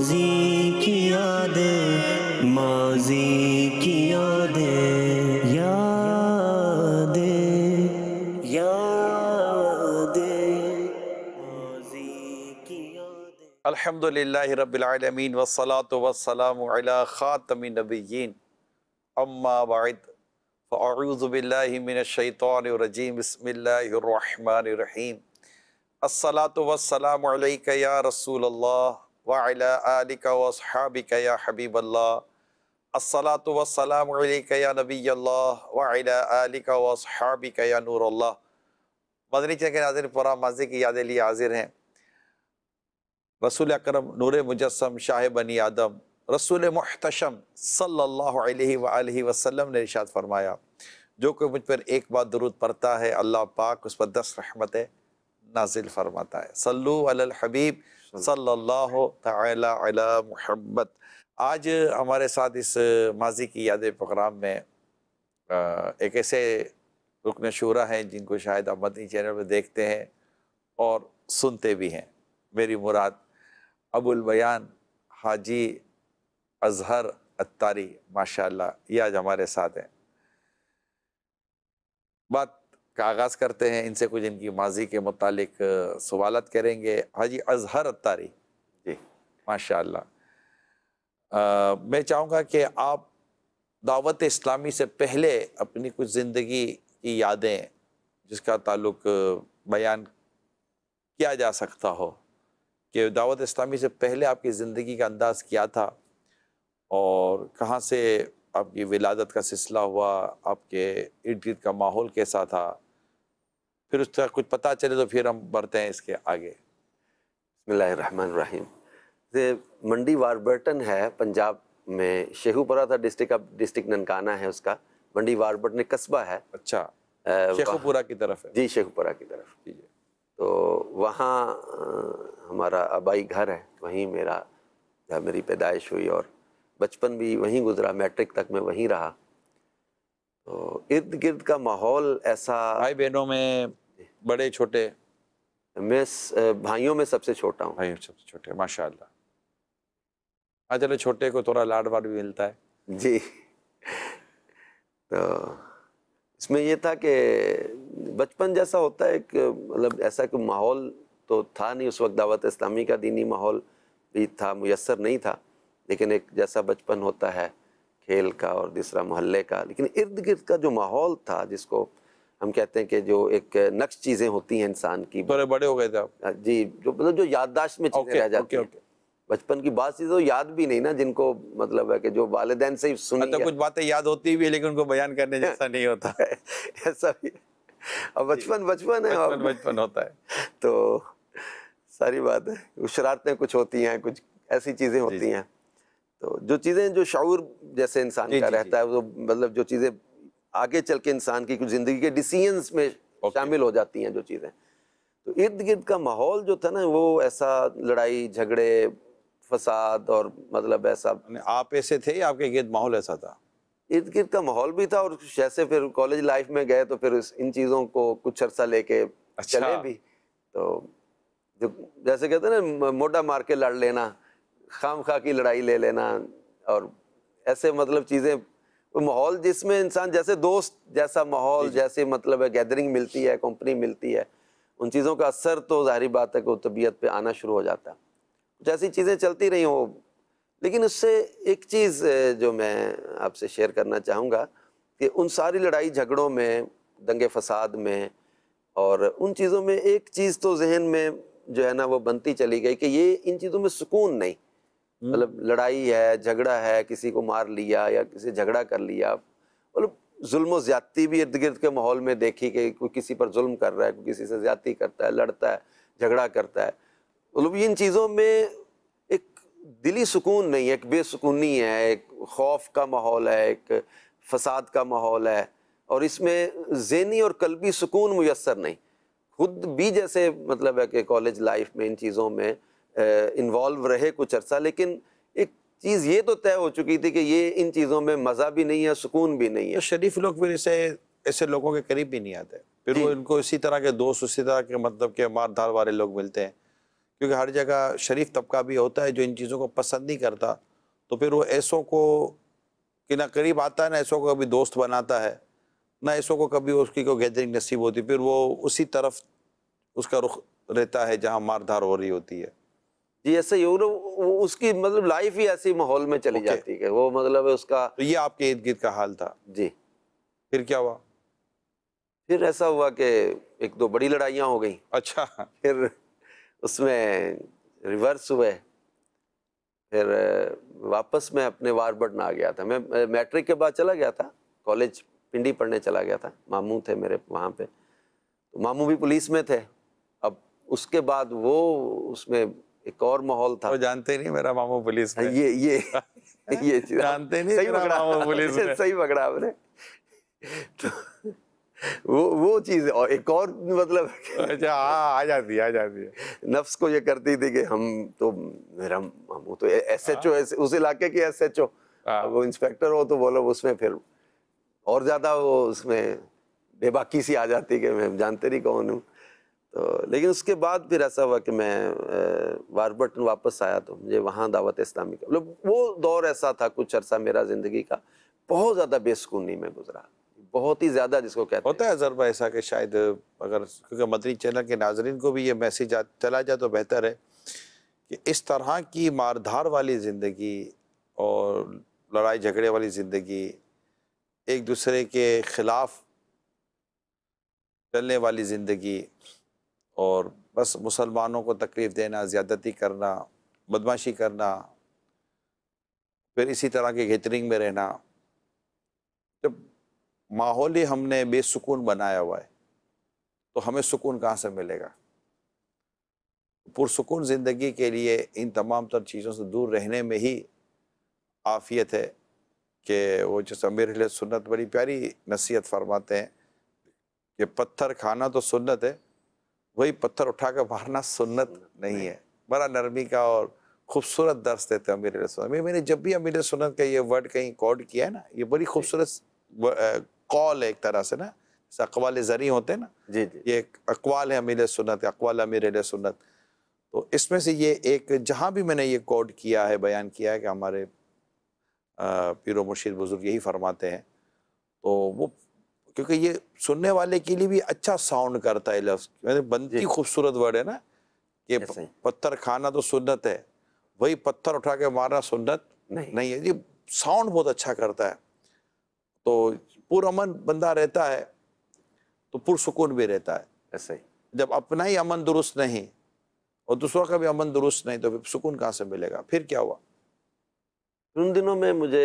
माजी की यादें माजी की यादें यादें यादें माजी की यादें अल्हम्दुलिल्लाह रब्बिल आलमीन वस्सलातु वस्सलाम अला खातमिन नबिय्यीन अम्मा बाद फ़अऊज़ु बिल्लाहि मिनश शैतानिर रजीम बिस्मिल्लाहिर रहमानिर रहीम अस्सलातु वस्सलाम अलैका या रसूल अल्लाह वाला आलिका वसहाबिका या हबीब अस्सलात वसलाम या नबी अल्लाह वाला आलिका वसहाबिका या नूर अल्लाह मदनी चैन के नाजिर पुरा माजी की यादें लिए हाजिर हैं रसूल अकरम नूर मुजस्म शाह बनी आदम रसूल महतशम सल्लल्लाहु अलैहि वसल्लम ने इशाद फरमाया जो कोई मुझ पर एक बार दरूद पढ़ता है अल्लाह पाक उस पर दस रहमतें नाजिल फरमाता है सल्लु अल हबीब सल्लल्लाहु आज हमारे साथ इस माजी की याद प्रोग्राम में एक ऐसे रुकन शुरा हैं जिनको शायद आप मदनी चैनल पर देखते हैं और सुनते भी हैं मेरी मुराद बयान हाजी अजहर अत्तारी माशाल्लाह ये आज हमारे साथ हैं बात का आगाज़ करते हैं इनसे कुछ इनकी माजी के मुतालिक सवालत करेंगे हाजी अजहर अतारी जी माशा मैं चाहूँगा कि आप दावत इस्लामी से पहले अपनी कुछ ज़िंदगी की यादें जिसका ताल्लुक बयान किया जा सकता हो कि दावत इस्लामी से पहले आपकी ज़िंदगी का अंदाज़ क्या था और कहाँ से आपकी विलादत का सिलसिला हुआ आपके इर्द गिर्द का माहौल कैसा था फिर उसका कुछ पता चले तो फिर हम बढ़ते हैं इसके आगे बसमीम ये मंडी वारबर्टन है पंजाब में शेखुपुरा था डिस्ट्रिक्ट अब डिस्ट्रिक्ट ननकाना है उसका मंडी वारबर्टन कस्बा है अच्छा शेखुपुरा की तरफ है जी शेखुपुरा की तरफ जी तो वहाँ हमारा आबाई घर है वहीं मेरा मेरी पैदाइश हुई और बचपन भी वहीं गुजरा मैट्रिक तक मैं वहीं रहा तो इर्द गिर्द का माहौल ऐसा भाई बहनों में बड़े छोटे मैं भाइयों में सबसे छोटा हूँ भाइयों सबसे छोटे माशा हाँ चलो छोटे को थोड़ा लाड वाड भी मिलता है जी तो इसमें यह था कि बचपन जैसा होता है कि मतलब ऐसा कोई माहौल तो था नहीं उस वक्त दावत इस्लामी का दीनी माहौल भी था मैसर नहीं था लेकिन एक जैसा बचपन होता है खेल का और दूसरा मोहल्ले का लेकिन इर्द गिर्द का जो माहौल था जिसको हम कहते हैं कि जो एक नक्श चीज़ें होती हैं इंसान की बड़े बड़े हो गए थे आप जी जो मतलब जो याददाश्त में चीज़ें रह जाती हैं बचपन की बात चीज़ें तो याद भी नहीं ना जिनको मतलब है कि जो वालदेन से सुनी मतलब कुछ बातें याद होती भी है लेकिन उनको बयान करने जैसा नहीं होता ऐसा भी अब बचपन बचपन है और बचपन होता है तो सारी बात है शरारतें कुछ होती हैं कुछ ऐसी चीज़ें होती हैं तो जो चीज़ें जो शौर जैसे इंसान का रहता है वो मतलब जो चीज़ें आगे चल के इंसान की कुछ ज़िंदगी के डिसीजंस में शामिल हो जाती हैं जो चीज़ें तो इर्द गिर्द का माहौल जो था ना वो ऐसा लड़ाई झगड़े फसाद और मतलब ऐसा आप ऐसे थे या आपके गिर्द माहौल ऐसा था इर्द गिर्द का माहौल भी था और जैसे फिर कॉलेज लाइफ में गए तो फिर इन चीज़ों को कुछ अर्सा लेके अच्छा। चले भी तो जो जैसे कहते हैं ना मोटा मार के लड़ लेना खाम खा की लड़ाई ले लेना और ऐसे मतलब चीज़ें माहौल जिसमें इंसान जैसे दोस्त जैसा माहौल जैसे मतलब है गैदरिंग मिलती है कंपनी मिलती है उन चीज़ों का असर तो ज़ाहरी बात है कि वो तबीयत पर आना शुरू हो जाता है जैसी चीज़ें चलती रही हो लेकिन उससे एक चीज़ जो मैं आपसे शेयर करना चाहूँगा कि उन सारी लड़ाई झगड़ों में दंगे फसाद में और उन चीज़ों में एक चीज़ तो जहन में जो है ना वो बनती चली गई कि ये इन चीज़ों में सुकून नहीं हम्म। मतलब लड़ाई है झगड़ा है किसी को मार लिया या किसी झगड़ा कर लिया मतलब जुल्म ज्यादती भी इर्द गिर्द के माहौल में देखी कि कोई किसी पर जुल्म कर रहा है कोई किसी से ज्यादती करता है लड़ता है झगड़ा करता है मतलब इन चीज़ों में एक दिली सुकून नहीं है एक बेसकूनी है एक खौफ का माहौल है एक फसाद का माहौल है और इसमें जहनी और कलबी सुकून मैसर नहीं खुद भी जैसे मतलब है कि कॉलेज लाइफ में इन चीज़ों में इन्वॉल्व रहे कुछ अर्सा लेकिन एक चीज़ ये तो तय हो चुकी थी कि ये इन चीज़ों में मज़ा भी नहीं है सुकून भी नहीं है तो शरीफ लोग फिर इसे ऐसे लोगों के करीब भी नहीं आते फिर वो इनको इसी तरह के दोस्त उसी तरह के मतलब के मारधार वाले लोग मिलते हैं क्योंकि हर जगह शरीफ तबका भी होता है जो इन चीज़ों को पसंद नहीं करता तो फिर वो ऐसों को कि ना करीब आता है ना ऐसों को कभी दोस्त बनाता है ना ऐसों को कभी उसकी कोई गैदरिंग नसीब होती फिर वो उसी तरफ उसका रुख रहता है जहाँ मारधार हो रही होती है जी ऐसे योग उसकी मतलब लाइफ ही ऐसी माहौल में चली okay. जाती है वो मतलब है उसका तो ये आपके इर्द गिर्द का हाल था जी फिर क्या हुआ फिर ऐसा हुआ कि एक दो बड़ी लड़ाइयाँ हो गई अच्छा फिर उसमें रिवर्स हुए फिर वापस मैं अपने वार वारबर्डन आ गया था मैं मैट्रिक के बाद चला गया था कॉलेज पिंडी पढ़ने चला गया था मामू थे मेरे वहाँ पे तो मामू भी पुलिस में थे अब उसके बाद वो उसमें एक और माहौल था जानते नहीं मेरा मामू पुलिस में ये ये ये जानते नहीं सही पकड़ा मामू पुलिस में सही पकड़ा आपने तो वो वो चीज और एक और मतलब अच्छा हाँ, आ जाती है आ जाती है नफ्स को ये करती थी कि हम तो मेरा मामू तो एस एच ओ उस इलाके के एस एच ओ वो इंस्पेक्टर हो तो बोलो उसमें फिर और ज़्यादा वो उसमें बेबाकी सी आ जाती कि मैं जानते नहीं कौन हूँ तो लेकिन उसके बाद फिर ऐसा हुआ कि मैं वारबर्टन वापस आया तो मुझे वहाँ दावत इस्लामी का मतलब वो दौर ऐसा था कुछ अरसा मेरा ज़िंदगी का बहुत ज़्यादा बेसकूनी में गुजरा बहुत ही ज़्यादा जिसको कहते होता है अजरबा ऐसा कि शायद अगर क्योंकि मदनी चैनल के नाजरन को भी ये मैसेज चला जाए तो बेहतर है कि इस तरह की मारधार वाली ज़िंदगी और लड़ाई झगड़े वाली ज़िंदगी एक दूसरे के ख़िलाफ़ चलने वाली ज़िंदगी और बस मुसलमानों को तकलीफ़ देना ज़्यादती करना बदमाशी करना फिर इसी तरह के गैदरिंग में रहना जब माहौल ही हमने बेसकून बनाया हुआ है तो हमें सुकून कहाँ से मिलेगा पुरसकून ज़िंदगी के लिए इन तमाम तर चीज़ों से दूर रहने में ही आफियत है कि वो जैसे अमीर सुन्नत बड़ी प्यारी नसीहत फरमाते हैं कि पत्थर खाना तो सुन्नत है वही पत्थर उठा कर मारना सुन्नत नहीं है बड़ा नरमी का और खूबसूरत दर्श देते हैं अमीर सुनत मैंने जब भी अमीर सुनत का ये वर्ड कहीं कॉड किया है ना ये बड़ी खूबसूरत कॉल है एक तरह से ना अकवाल जरी होते हैं ना जी जी ये अकवाल है अमीर सुनत अकवाल अमीर सुनत तो इसमें से ये एक जहाँ भी मैंने ये कॉड किया है बयान किया है कि हमारे पीर मुर्शीद बुज़ुर्ग यही फरमाते हैं तो वो क्योंकि ये सुनने वाले के लिए भी अच्छा साउंड करता है लफ्ज़ मैंने बनती खूबसूरत वर्ड है ना ये पत्थर खाना तो सुन्नत है वही पत्थर उठा के मारना सुन्नत नहीं, नहीं है ये साउंड बहुत अच्छा करता है तो पूरा अमन बंदा रहता है तो पुरसकून भी रहता है ऐसे ही जब अपना ही अमन दुरुस्त नहीं और दूसरों का भी अमन दुरुस्त नहीं तो फिर सुकून कहाँ से मिलेगा फिर क्या हुआ उन दिनों में मुझे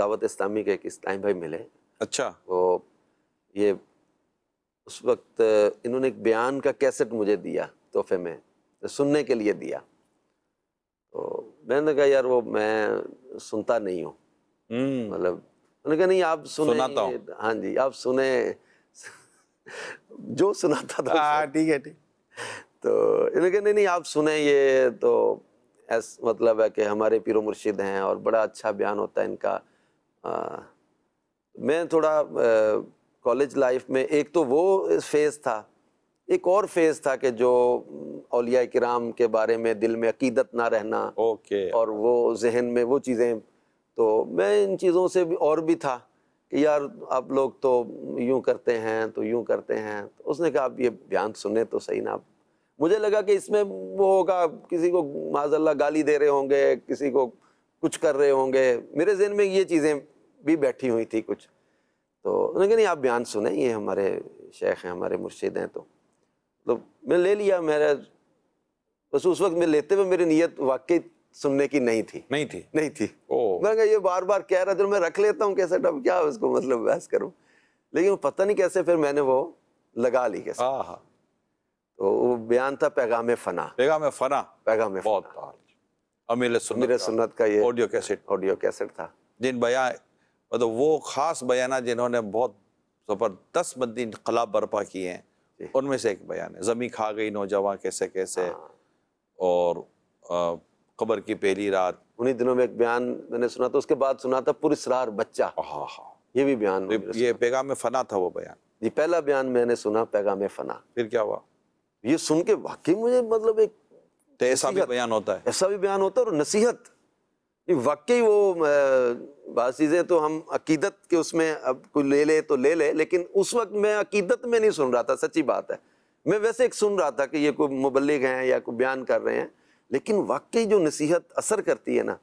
दावत इस्लामी के एक इस्लामी भाई मिले अच्छा तो ये उस वक्त इन्होंने एक बयान का कैसेट मुझे दिया तोहफे में तो सुनने के लिए दिया तो मैंने कहा यार वो मैं सुनता नहीं हूँ हम्म। मतलब उन्होंने कहा नहीं आप सुने हाँ जी आप सुने जो सुनाता था हाँ ठीक है ठीक तो इन्होंने कहा नहीं नहीं आप सुने ये तो ऐसा मतलब है कि हमारे पीरो मुर्शिद हैं और बड़ा अच्छा बयान होता है इनका आ, मैं थोड़ा कॉलेज लाइफ में एक तो वो फेज़ था एक और फेज था कि जो अलिया कराम के बारे में दिल में अकीदत ना रहना ओके okay. और वो जहन में वो चीज़ें तो मैं इन चीज़ों से भी और भी था कि यार आप लोग तो यूं करते हैं तो यूं करते हैं तो उसने कहा आप ये बयान सुने तो सही ना मुझे लगा कि इसमें वो होगा किसी को माजल्ला गाली दे रहे होंगे किसी को कुछ कर रहे होंगे मेरे जहन में ये चीज़ें भी बैठी हुई थी कुछ तो उन्होंने कहा नहीं आप बयान सुने ये हमारे शेख हैं हमारे मुर्शिद हैं तो तो मैं ले लिया मेरा बस उस वक्त मैं लेते हुए मेरी नीयत वाकई सुनने की नहीं थी नहीं थी नहीं थी मैंने कहा ये बार बार कह रहा था मैं रख लेता हूँ कैसे डब क्या उसको मतलब बहस करूँ लेकिन पता नहीं कैसे फिर मैंने वो लगा ली कैसे तो वो बयान था पैगाम फना पैगाम फना पैगाम बहुत अमीर सुन्नत का ये ऑडियो कैसेट ऑडियो कैसेट था जिन बयान मतलब वो ख़ास बयान जिन्होंने बहुत ज़बरदस्त मंदी इनकलाब बर्पा किए हैं उनमें से एक बयान है ज़मी खा गई नौजवान कैसे कैसे हाँ। और खबर की पहली रात उन्हीं दिनों में एक बयान मैंने सुना था उसके बाद सुना था पुरस्रार बच्चा हाँ, हाँ हाँ ये भी बयान तो ये पैगाम में फ़ना था वो बयान ये पहला बयान मैंने सुना पैगाम फ़ना फिर क्या हुआ ये सुन के वाकई मुझे मतलब एक तो ऐसा भी बयान होता है ऐसा भी बयान होता है और नसीहत वाकई वो बात चीज़ें तो हम अकीदत के उसमें अब कोई ले ले तो ले ले लेकिन उस वक्त मैं अकीदत में नहीं सुन रहा था सच्ची बात है मैं वैसे एक सुन रहा था कि ये कोई मुबलिक हैं या कोई बयान कर रहे हैं लेकिन वाकई जो नसीहत असर करती है ना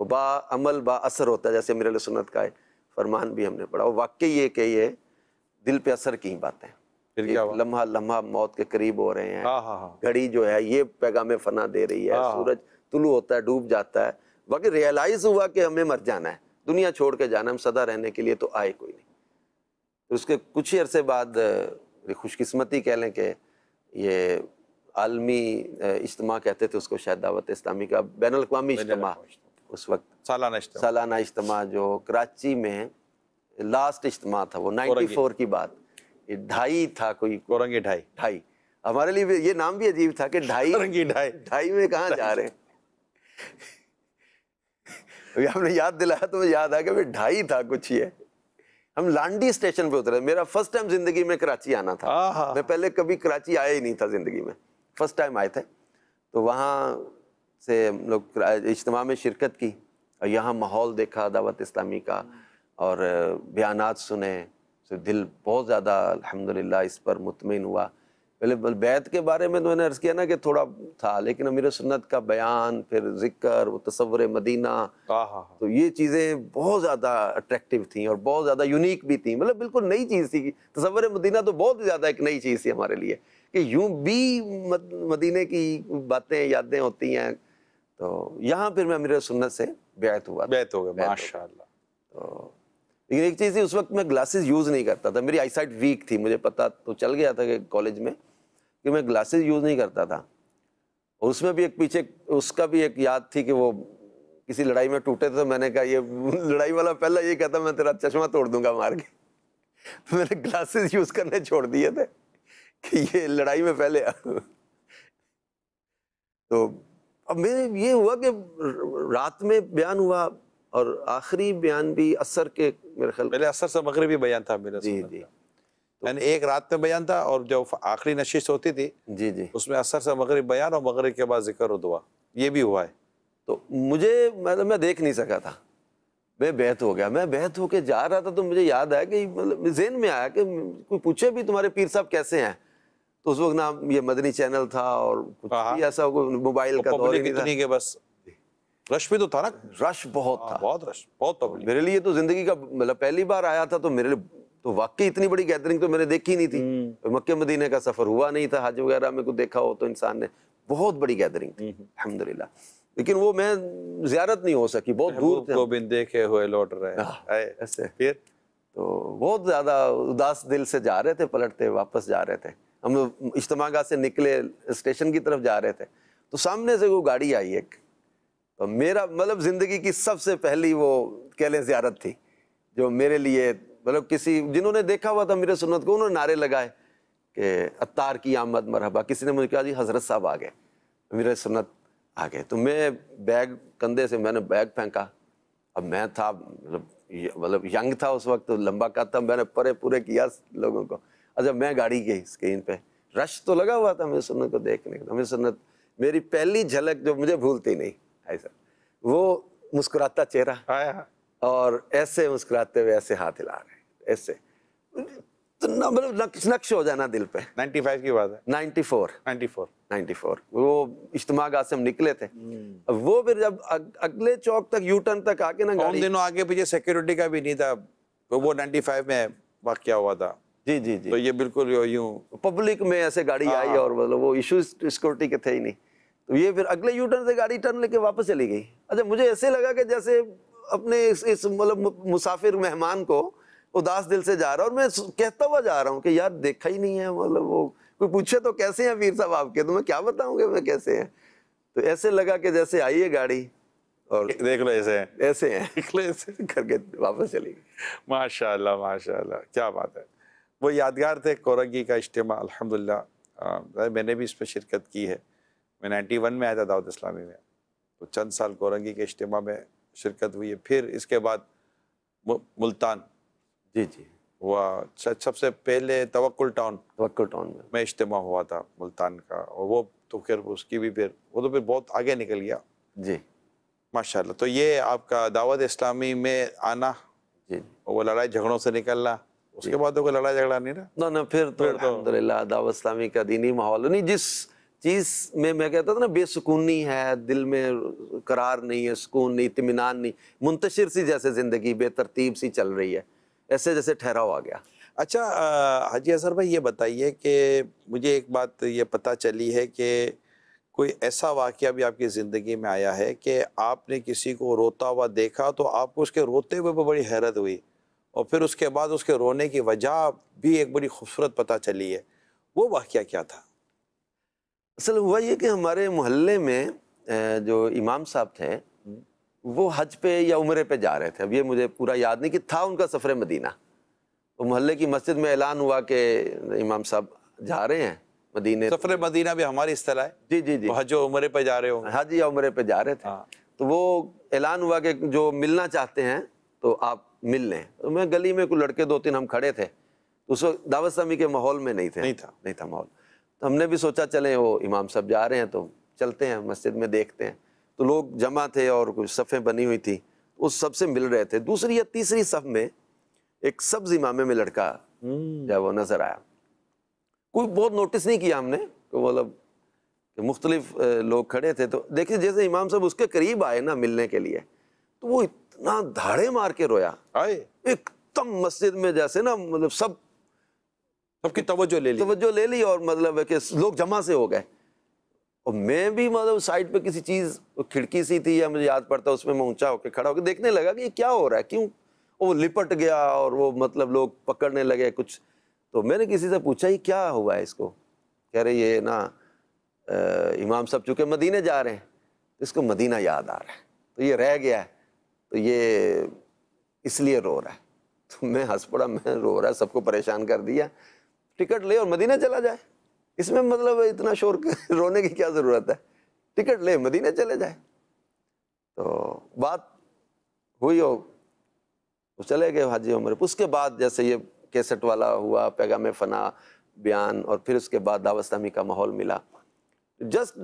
वो बा अमल बा असर होता है जैसे मेरे सुनत का है फरमान भी हमने पढ़ा वो वाकई ये कही है दिल पे असर की बातें फिर क्या लम्हा लम्हा मौत के करीब हो रहे हैं हाँ, हाँ, हाँ। घड़ी जो है ये पैगाम फना दे रही है सूरज तुलू होता है डूब जाता है बाकी रियलाइज़ हुआ कि हमें मर जाना है दुनिया छोड़ के जाना हम सदा रहने के लिए तो आए कोई नहीं तो उसके कुछ ही अरसे बाद खुशकस्मती कह लें कि ये आलमी इज्तम कहते थे उसको शायद दावत इस्लामी का बैन अवी इज्तम उस वक्त सालाना सालाना इज्तम जो कराची में लास्ट इज्तम था वो नाइन्टी फोर की बात ढाई था कोई कोरंगी ढाई ढाई हमारे लिए ये नाम भी अजीब था कि ढाई ढाई ढाई में कहा जा रहे हैं अभी हमने याद दिलाया तो मुझे याद आ गया भाई ढाई था कुछ ये हम लांडी स्टेशन पे उतरे मेरा फर्स्ट टाइम जिंदगी में कराची आना था मैं पहले कभी कराची आया ही नहीं था जिंदगी में फर्स्ट टाइम आए थे तो वहाँ से हम लोग इज्तम में शिरकत की और यहाँ माहौल देखा दावत इस्लामी का और बयान सुने तो दिल बहुत ज़्यादा अलहमदिल्ला इस पर मुतमिन हुआ पहले बैत के बारे में तो मैंने अर्ज़ किया ना कि थोड़ा था लेकिन अमीर सुन्नत का बयान फिर जिक्र वो तस्वर मदीना हाँ, हाँ, हाँ। तो ये चीज़ें बहुत ज़्यादा अट्रैक्टिव थी और बहुत ज़्यादा यूनिक भी थी मतलब बिल्कुल नई चीज़ थी तस्वर मदीना तो बहुत ज़्यादा एक नई चीज़ थी हमारे लिए कि यूं भी मद, मदीने की बातें यादें होती हैं तो यहाँ फिर मैं अमीर सुन्नत से बैत हुआ बैत हो गया माशा तो लेकिन एक चीज़ थी उस वक्त मैं ग्लासेस यूज़ नहीं करता था मेरी आईसाइट वीक थी मुझे पता तो चल गया था कि कॉलेज में कि मैं ग्लासेस यूज़ नहीं करता था और उसमें भी एक पीछे उसका भी एक याद थी कि वो किसी लड़ाई में टूटे थे तो मैंने कहा ये लड़ाई वाला पहला ये कहता मैं तेरा चश्मा तोड़ दूंगा मार के तो मैंने ग्लासेस यूज़ करने छोड़ दिए थे कि ये लड़ाई में पहले तो अब मेरे ये हुआ कि रात में बयान हुआ और आखिरी बयान भी असर के मेरे ख्याल पहले असर से मगरबी बयान था मेरा जी जी तो मैंने एक रात में बयान था और जो आखिरी नशिश होती थी जी जी उसमें असर से मगरब बयान और मगरब के बाद जिक्र दुआ ये भी हुआ है तो मुझे मतलब मैं देख नहीं सका था मैं बेहत हो गया मैं बेहत होके जा रहा था तो मुझे याद आया कि मतलब जेन में आया कि कोई पूछे भी तुम्हारे पीर साहब कैसे हैं तो उस वक्त ना ये मदनी चैनल था और कुछ हाँ, हाँ। भी ऐसा मोबाइल का दौर नहीं था बस रश भी तो था ना रश बहुत आ, हाँ, था बहुत रश बहुत मेरे लिए तो जिंदगी का मतलब पहली बार आया था तो मेरे लिए तो वाकई इतनी बड़ी गैदरिंग तो मैंने देखी नहीं थी हम्म। मक्के मदीने का सफर हुआ नहीं था हज वगैरह में कुछ देखा हो तो इंसान ने बहुत बड़ी गैदरिंग थी अलहमदिल्ला लेकिन वो मैं ज्यारत नहीं हो सकी बहुत दूर गोबिंद देखे हुए लौट रहे ऐसे फिर तो बहुत ज़्यादा उदास दिल से जा रहे थे पलटते वापस जा रहे थे हम लोग इज्तमागा से निकले स्टेशन की तरफ जा रहे थे तो सामने से वो गाड़ी आई एक तो मेरा मतलब ज़िंदगी की सबसे पहली वो कह लें ज्यारत थी जो मेरे लिए मतलब किसी जिन्होंने देखा हुआ था मेरे सुन्नत को उन्होंने नारे लगाए कि अतार की आमद मरहबा किसी ने मुझे कहा जी हज़रत साहब आ गए मेरे सुन्नत आ गए तो मैं बैग कंधे से मैंने बैग फेंका अब मैं था मतलब मतलब यंग था उस वक्त तो लंबा कद था मैंने परे पूरे किया लोगों को अच्छा मैं गाड़ी गई स्क्रीन पे रश तो लगा हुआ था मेरी सुन्नत को देखने का मेरी सुन्नत मेरी पहली झलक जो मुझे भूलती नहीं ऐसा वो मुस्कुराता चेहरा आया और ऐसे मुस्कुराते हुए ऐसे हाथ हिला रहे ऐसे मतलब नक्श हो जाना दिल पे 95 की बात है 94 94 94 वो इज्तमा गाह से हम निकले थे अब हम्म। वो फिर जब अग, अगले चौक तक यू टर्न तक आके ना उन दिनों आगे पीछे सिक्योरिटी का भी नहीं था तो वो 95 में वाक्य हुआ था जी जी जी तो ये बिल्कुल यूं पब्लिक में ऐसे गाड़ी हाँ। आई और मतलब वो इशूज सिक्योरिटी के थे ही नहीं तो ये फिर अगले यू टर्न से गाड़ी टर्न लेके वापस चली गई अच्छा मुझे ऐसे लगा कि जैसे अपने इस, इस मतलब मुसाफिर मेहमान को उदास दिल से जा रहा और मैं कहता हुआ जा रहा हूँ कि यार देखा ही नहीं है मतलब वो कोई पूछे तो कैसे हैं वीर साहब आपके तो मैं क्या बताऊँगे मैं कैसे हैं तो ऐसे लगा कि जैसे आई है गाड़ी और देख लो ऐसे ऐसे हैं देख लो ऐसे करके वापस चली गई माशाल्लाह माशाल्लाह क्या बात है वो यादगार थे कोरगी का इज्तम अलहमदिल्ला मैंने भी इस पर शिरकत की है मैं नाइन्टी वन में आया था दाऊद इस्लामी में तो चंद साल कोरंगी के इज्तम में शिरकत हुई है फिर इसके बाद मुल्तान जी जी हुआ सबसे पहले तवक्ल टाउन तवक्ल टाउन में में इज्तम हुआ था मुल्तान का और वो तो खैर उसकी भी फिर वो तो फिर बहुत आगे निकल गया जी माशाल्लाह तो ये आपका दावत इस्लामी में आना जी और वो लड़ाई झगड़ों से निकलना उसके बाद तो कोई लड़ाई झगड़ा नहीं ना ना ना फिर तो, तो अलहमदिल्ला दावत इस्लामी का दीनी माहौल नहीं जिस चीज़ में मैं कहता था ना बेसकूनी है दिल में करार नहीं है सुकून नहीं इतमान नहीं मुंतशिर सी जैसे ज़िंदगी बेतरतीब सी चल रही है ऐसे जैसे ठहराव आ गया अच्छा हाजी असर भाई ये बताइए कि मुझे एक बात ये पता चली है कि कोई ऐसा वाक्य भी आपकी ज़िंदगी में आया है कि आपने किसी को रोता हुआ देखा तो आपको उसके रोते हुए भी बड़ी हैरत हुई और फिर उसके बाद उसके रोने की वजह भी एक बड़ी खूबसूरत पता चली है वो वाक़ क्या था असल हुआ ये कि हमारे मोहल्ले में जो इमाम साहब थे हम्म। वो हज पे या उम्र पे जा रहे थे अब ये मुझे पूरा याद नहीं कि था उनका सफ़र मदीना तो मोहल्ले की मस्जिद में ऐलान हुआ कि इमाम साहब जा रहे हैं मदीने सफ़र मदीना भी हमारी असला है जी जी जी तो हज उम्र पे जा रहे हो हज हाँ या उम्र पे जा रहे थे हाँ। तो वो ऐलान हुआ कि जो मिलना चाहते हैं तो आप मिल लें तो मैं गली में कुछ लड़के दो तीन हम खड़े थे तो उस वक्त दावत समी के माहौल में नहीं थे नहीं था नहीं था माहौल तो हमने भी सोचा चले वो इमाम साहब जा रहे हैं तो चलते हैं मस्जिद में देखते हैं तो लोग जमा थे और कुछ सफ़ें बनी हुई थी उस सब से मिल रहे थे दूसरी या तीसरी सफ में एक सब्ज इमामे में लड़का हम्म। जब वो नज़र आया कोई बहुत नोटिस नहीं किया हमने मतलब मुख्तलिफ लोग खड़े थे तो देखिए जैसे इमाम साहब उसके करीब आए ना मिलने के लिए तो वो इतना धाड़े मार के रोया एकदम मस्जिद में जैसे ना मतलब सब सबकी तवज्जो ले ली तवज्जो ले ली और मतलब है कि लोग जमा से हो गए और मैं भी मतलब साइड पे किसी चीज़ खिड़की सी थी या मुझे याद पड़ता है उसमें मैं ऊंचा होकर खड़ा होकर देखने लगा कि ये क्या हो रहा है क्यों वो लिपट गया और वो मतलब लोग पकड़ने लगे कुछ तो मैंने किसी से पूछा ये क्या हुआ है इसको कह रहे ये ना आ, इमाम साहब चूँकि मदीने जा रहे हैं तो इसको मदीना याद आ रहा है तो ये रह गया है तो ये इसलिए रो रहा है तो मैं हंस पड़ा मैं रो रहा है सबको परेशान कर दिया टिकट ले और मदीना चला जाए इसमें मतलब इतना शोर रोने की क्या ज़रूरत है टिकट ले मदीना चले जाए तो बात हुई हो चले गए हाजी उम्र उसके बाद जैसे ये कैसेट वाला हुआ पैगाम फ़ना बयान और फिर उसके बाद दावस्तमी का माहौल मिला जस्ट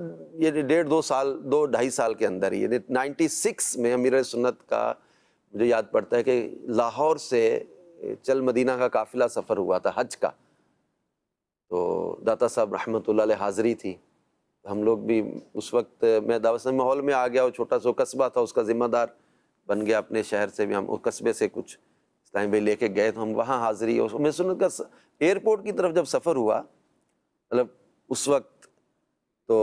ये डेढ़ दो साल दो ढाई साल के अंदर ही नाइन्टी सिक्स में अमीर सुन्नत का मुझे याद पड़ता है कि लाहौर से चल मदीना का काफ़िला सफ़र हुआ था हज का तो दाता साहब रहमत हाज़री थी हम लोग भी उस वक्त मैं दावत माहौल में आ गया और छोटा सा कस्बा था उसका ज़िम्मेदार बन गया अपने शहर से भी हम उस कस्बे से कुछ इस्लाम भाई लेके गए तो हम वहाँ हाज़री और मैं सुन का एयरपोर्ट की तरफ जब सफ़र हुआ मतलब उस वक्त तो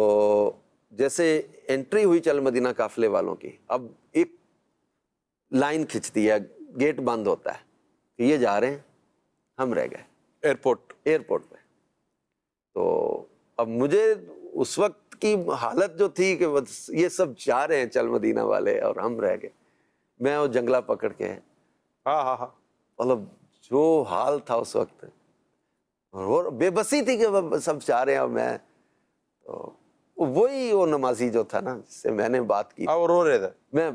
जैसे एंट्री हुई चल मदीना काफ़िले वालों की अब एक लाइन खिंचती है गेट बंद होता है ये जा रहे हैं हम रह गए एयरपोर्ट एयरपोर्ट पर तो अब मुझे उस वक्त की हालत जो थी कि ये सब जा रहे हैं चल मदीना वाले और हम रह गए मैं वो जंगला पकड़ के हाँ हाँ हाँ मतलब जो हाल था उस वक्त और बेबसी थी कि सब जा रहे हैं और मैं तो वही वो नमाजी जो था ना जिससे मैंने बात की और हाँ, रो रहे थे मैं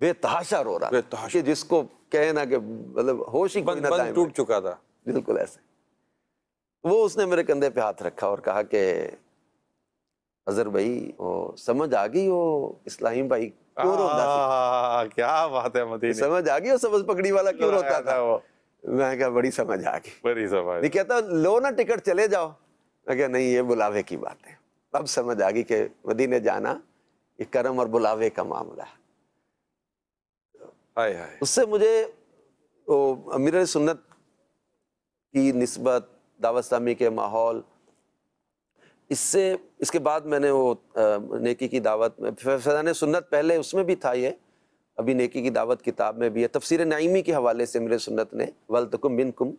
बेतहाशा रो रहा बेतहाशा। कि जिसको कहे ना कि मतलब होश ही टूट चुका था बिल्कुल ऐसे वो उसने मेरे कंधे पे हाथ रखा और कहा कि अजहर भाई वो समझ आ गई वो इस्लामी भाई क्यों रोता था क्या बात है मदीने समझ आ गई वो सबज पकड़ी वाला क्यों रोता था वो मैं कहा बड़ी समझ आ गई बड़ी समझ नहीं कहता लो ना टिकट चले जाओ मैं कहा नहीं ये बुलावे की बात है अब समझ आ गई कि मदीने जाना ये करम और बुलावे का मामला है उससे मुझे अमीर सुन्नत की नस्बत दावत सामी के माहौल इससे इसके बाद मैंने वो नेकी की दावत में फैजान सुन्नत पहले उसमें भी था ये अभी नेकी की दावत किताब में भी है तफसर नाइमी के हवाले से मेरे सुन्नत ने वलतकुम बिन कुम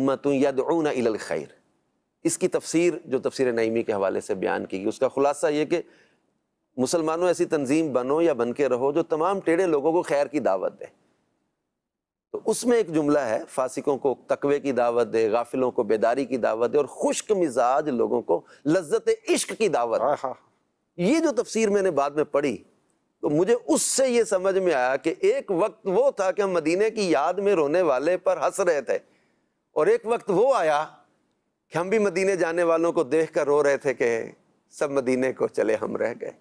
उम्मत यदना खैर इसकी तफसीर जो तफसर नाइमी के हवाले से बयान की गई उसका खुलासा ये कि मुसलमानों ऐसी तंजीम बनो या बन के रहो जो तमाम टेढ़े लोगों को खैर की दावत दें तो उसमें एक जुमला है फासिकों को तकवे की दावत दे गाफिलों को बेदारी की दावत दे और खुश्क मिजाज लोगों को लज्जत इश्क की दावत ये जो तफसीर मैंने बाद में पढ़ी तो मुझे उससे ये समझ में आया कि एक वक्त वो था कि हम मदीने की याद में रोने वाले पर हंस रहे थे और एक वक्त वो आया कि हम भी मदीने जाने वालों को देख कर रो रहे थे कि सब मदीने को चले हम रह गए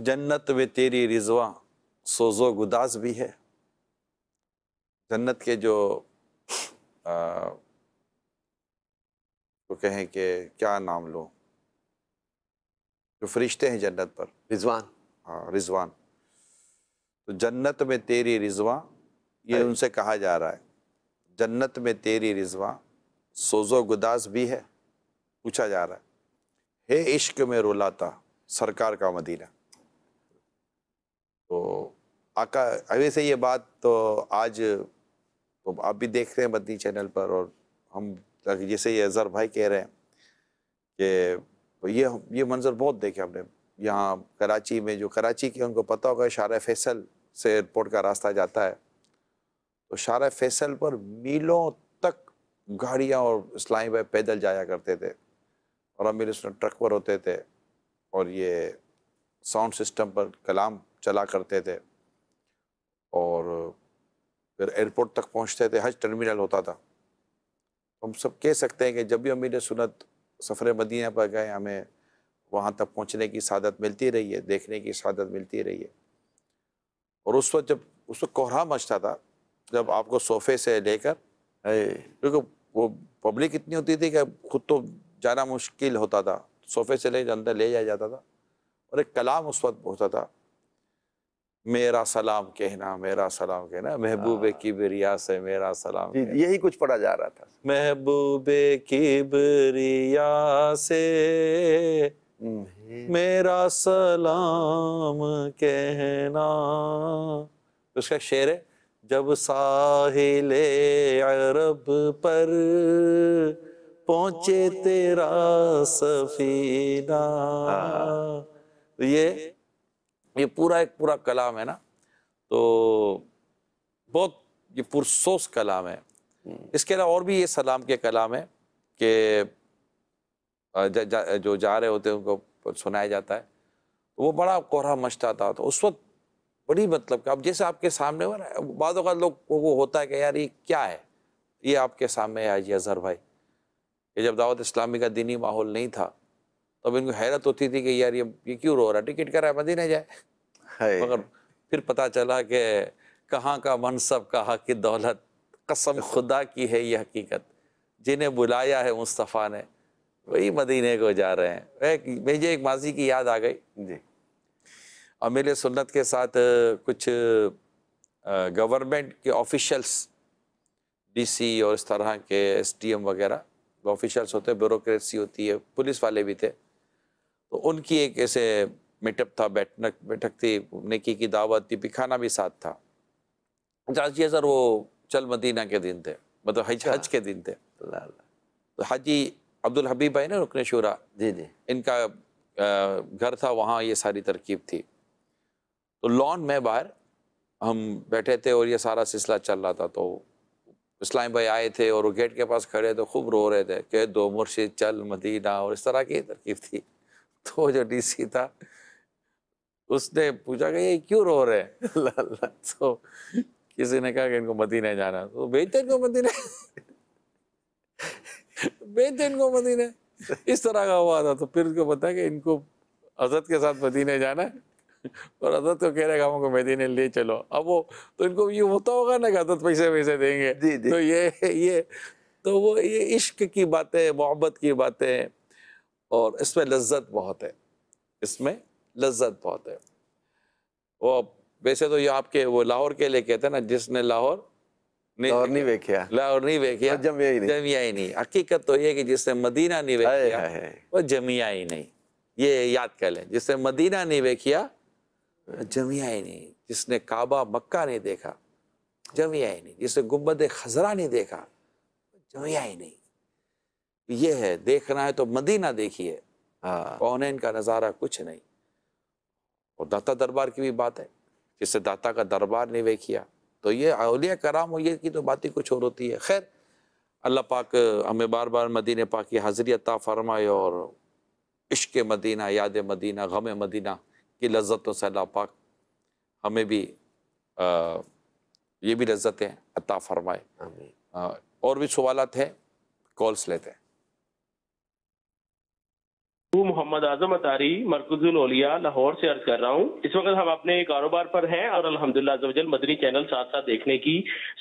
जन्नत वे तेरी रिजवा सोजो गुदास भी है जन्नत के जो आ, तो कहें कि क्या नाम लो जो फरिश्ते हैं जन्नत पर रिजवान हाँ रिजवान तो जन्नत में तेरी रिजवा ये उनसे कहा जा रहा है जन्नत में तेरी रिजवा सोजो गुदास भी है पूछा जा रहा है हे इश्क में रुलाता सरकार का मदीना तो आका अभी से ये बात तो आज तो आप भी देख रहे हैं बदनी चैनल पर और हम जैसे ये अजहर भाई कह रहे हैं कि तो ये ये मंज़र बहुत देखे हमने यहाँ कराची में जो कराची के उनको पता होगा शार फैसल से एयरपोर्ट का रास्ता जाता है तो शार फैसल पर मीलों तक गाड़ियाँ और इस्लाई भाई पैदल जाया करते थे और अमीर उसमें ट्रक पर होते थे और ये साउंड सिस्टम पर कलाम चला करते थे और फिर एयरपोर्ट तक पहुंचते थे हज टर्मिनल होता था हम सब कह सकते हैं कि जब भी अमीर सुनत सफ़र मदीना पर गए हमें वहाँ तक पहुँचने की शादत मिलती रही है देखने की शादत मिलती रही है और उस वक्त जब उस वक्त कोहरा मचता था जब आपको सोफे से लेकर क्योंकि वो पब्लिक इतनी होती थी कि खुद तो जाना मुश्किल होता था सोफे से ले अंदर ले जाया जाता था और एक कलाम उस वक्त होता था मेरा सलाम कहना मेरा सलाम कहना महबूब हाँ। किबरिया से मेरा सलाम यही कुछ पढ़ा जा रहा था महबूब किबरिया से मेरा सलाम कहना उसका शेर है जब साहिल अरब पर पहुंचे तेरा सफीना हाँ। ये ये पूरा एक पूरा कलाम है ना तो बहुत ये पुरसोस कलाम है हम्म। इसके अलावा और भी ये सलाम के कलाम है कि जो जा रहे होते हैं उनको सुनाया जाता है तो वो बड़ा कोहरा मचता था तो उस वक्त बड़ी मतलब कि अब जैसे आपके सामने हुआ ना बाद लोग वो होता है कि यार ये क्या है ये आपके सामने आज अजहर भाई ये जब दावत इस्लामी का दीनी माहौल नहीं था तो अब इनको हैरत होती थी कि यार ये ये क्यों रो रहा टिकट करा मदीने जाए मगर फिर पता चला कि कहाँ का मनसब कहाँ की दौलत कसम खुदा की है ये हकीकत जिन्हें बुलाया है मुस्तफ़ा ने वही मदीने को जा रहे हैं एक मुझे एक माजी की याद आ गई जी अमीर सुन्नत के साथ कुछ गवर्नमेंट के ऑफिशल्स डीसी और इस तरह के एसडीएम वगैरह ऑफिशल्स होते हैं ब्यूरोसी होती है पुलिस वाले भी थे तो उनकी एक ऐसे मिटअप था बैठक बैठक थी नेकी की दावत थी पिखाना भी साथ था जी सर वो चल मदीना के दिन थे मतलब हज अच्छा। हज के दिन थे तो हाजी अब्दुल हबीब भाई ना रुकने शुरा जी जी इनका घर था वहाँ ये सारी तरकीब थी तो लॉन में बाहर हम बैठे थे और ये सारा सिलसिला चल रहा था तो इस्लाम भाई आए थे और वो गेट के पास खड़े तो खूब रो रहे थे कि दो मुर्शिद चल मदीना और इस तरह की तरकीब थी तो जो डीसी था उसने पूछा कि ये क्यों रो रहे हैं तो किसी ने कहा कि इनको मदीने जाना तो भेजते इनको मदीने भेजते इनको मदीने इस तरह का हुआ था तो फिर उसको पता कि इनको अजत के साथ मदीने जाना है और अजत को तो कह रहे हम को मदीने ले चलो अब वो तो इनको ये होता होगा ना कि हजरत पैसे वैसे देंगे जी, जी। तो ये ये तो वो ये इश्क की बातें मोहब्बत की बातें और इसमें लज्जत बहुत है इसमें लज्जत बहुत है वो वैसे तो ये आपके वो लाहौर के लिए कहते हैं ना जिसने लाहौर लाहौर नहीं वेखिया लाहौर नहीं वेखिया जमिया ही नहीं जमिया ही नहीं हकीकत तो ये कि जिसने मदीना नहीं वेखिया वो जमिया ही नहीं ये याद कर लें जिसने मदीना नहीं वेखिया जमिया ही नहीं जिसने काबा मक्का नहीं देखा जमिया ही नहीं जिसने गुम्बद खजरा नहीं देखा जमिया ही नहीं ये है देखना है तो मदीना देखिए हाँ। है इनका नज़ारा कुछ नहीं और दाता दरबार की भी बात है जिससे दाता का दरबार नहीं देखिया तो ये अलिया कराम ये की तो बात ही कुछ और होती है खैर अल्लाह पाक हमें बार बार मदीन पाक की हाजिरी अता फरमाए और इश्क मदीना याद मदीना गम मदीना की लज्जतों से अल्लाह पाक हमें भी आ, ये भी लज्जतें अता फरमाए और भी सवालत हैं कॉल्स लेते हैं हूँ मोहम्मद आजम अतारी मरकजुल ओलिया लाहौर से अर्ज कर रहा हूँ इस वक्त हम अपने कारोबार पर हैं और अलहमदिल्ला मदनी चैनल साथ साथ देखने की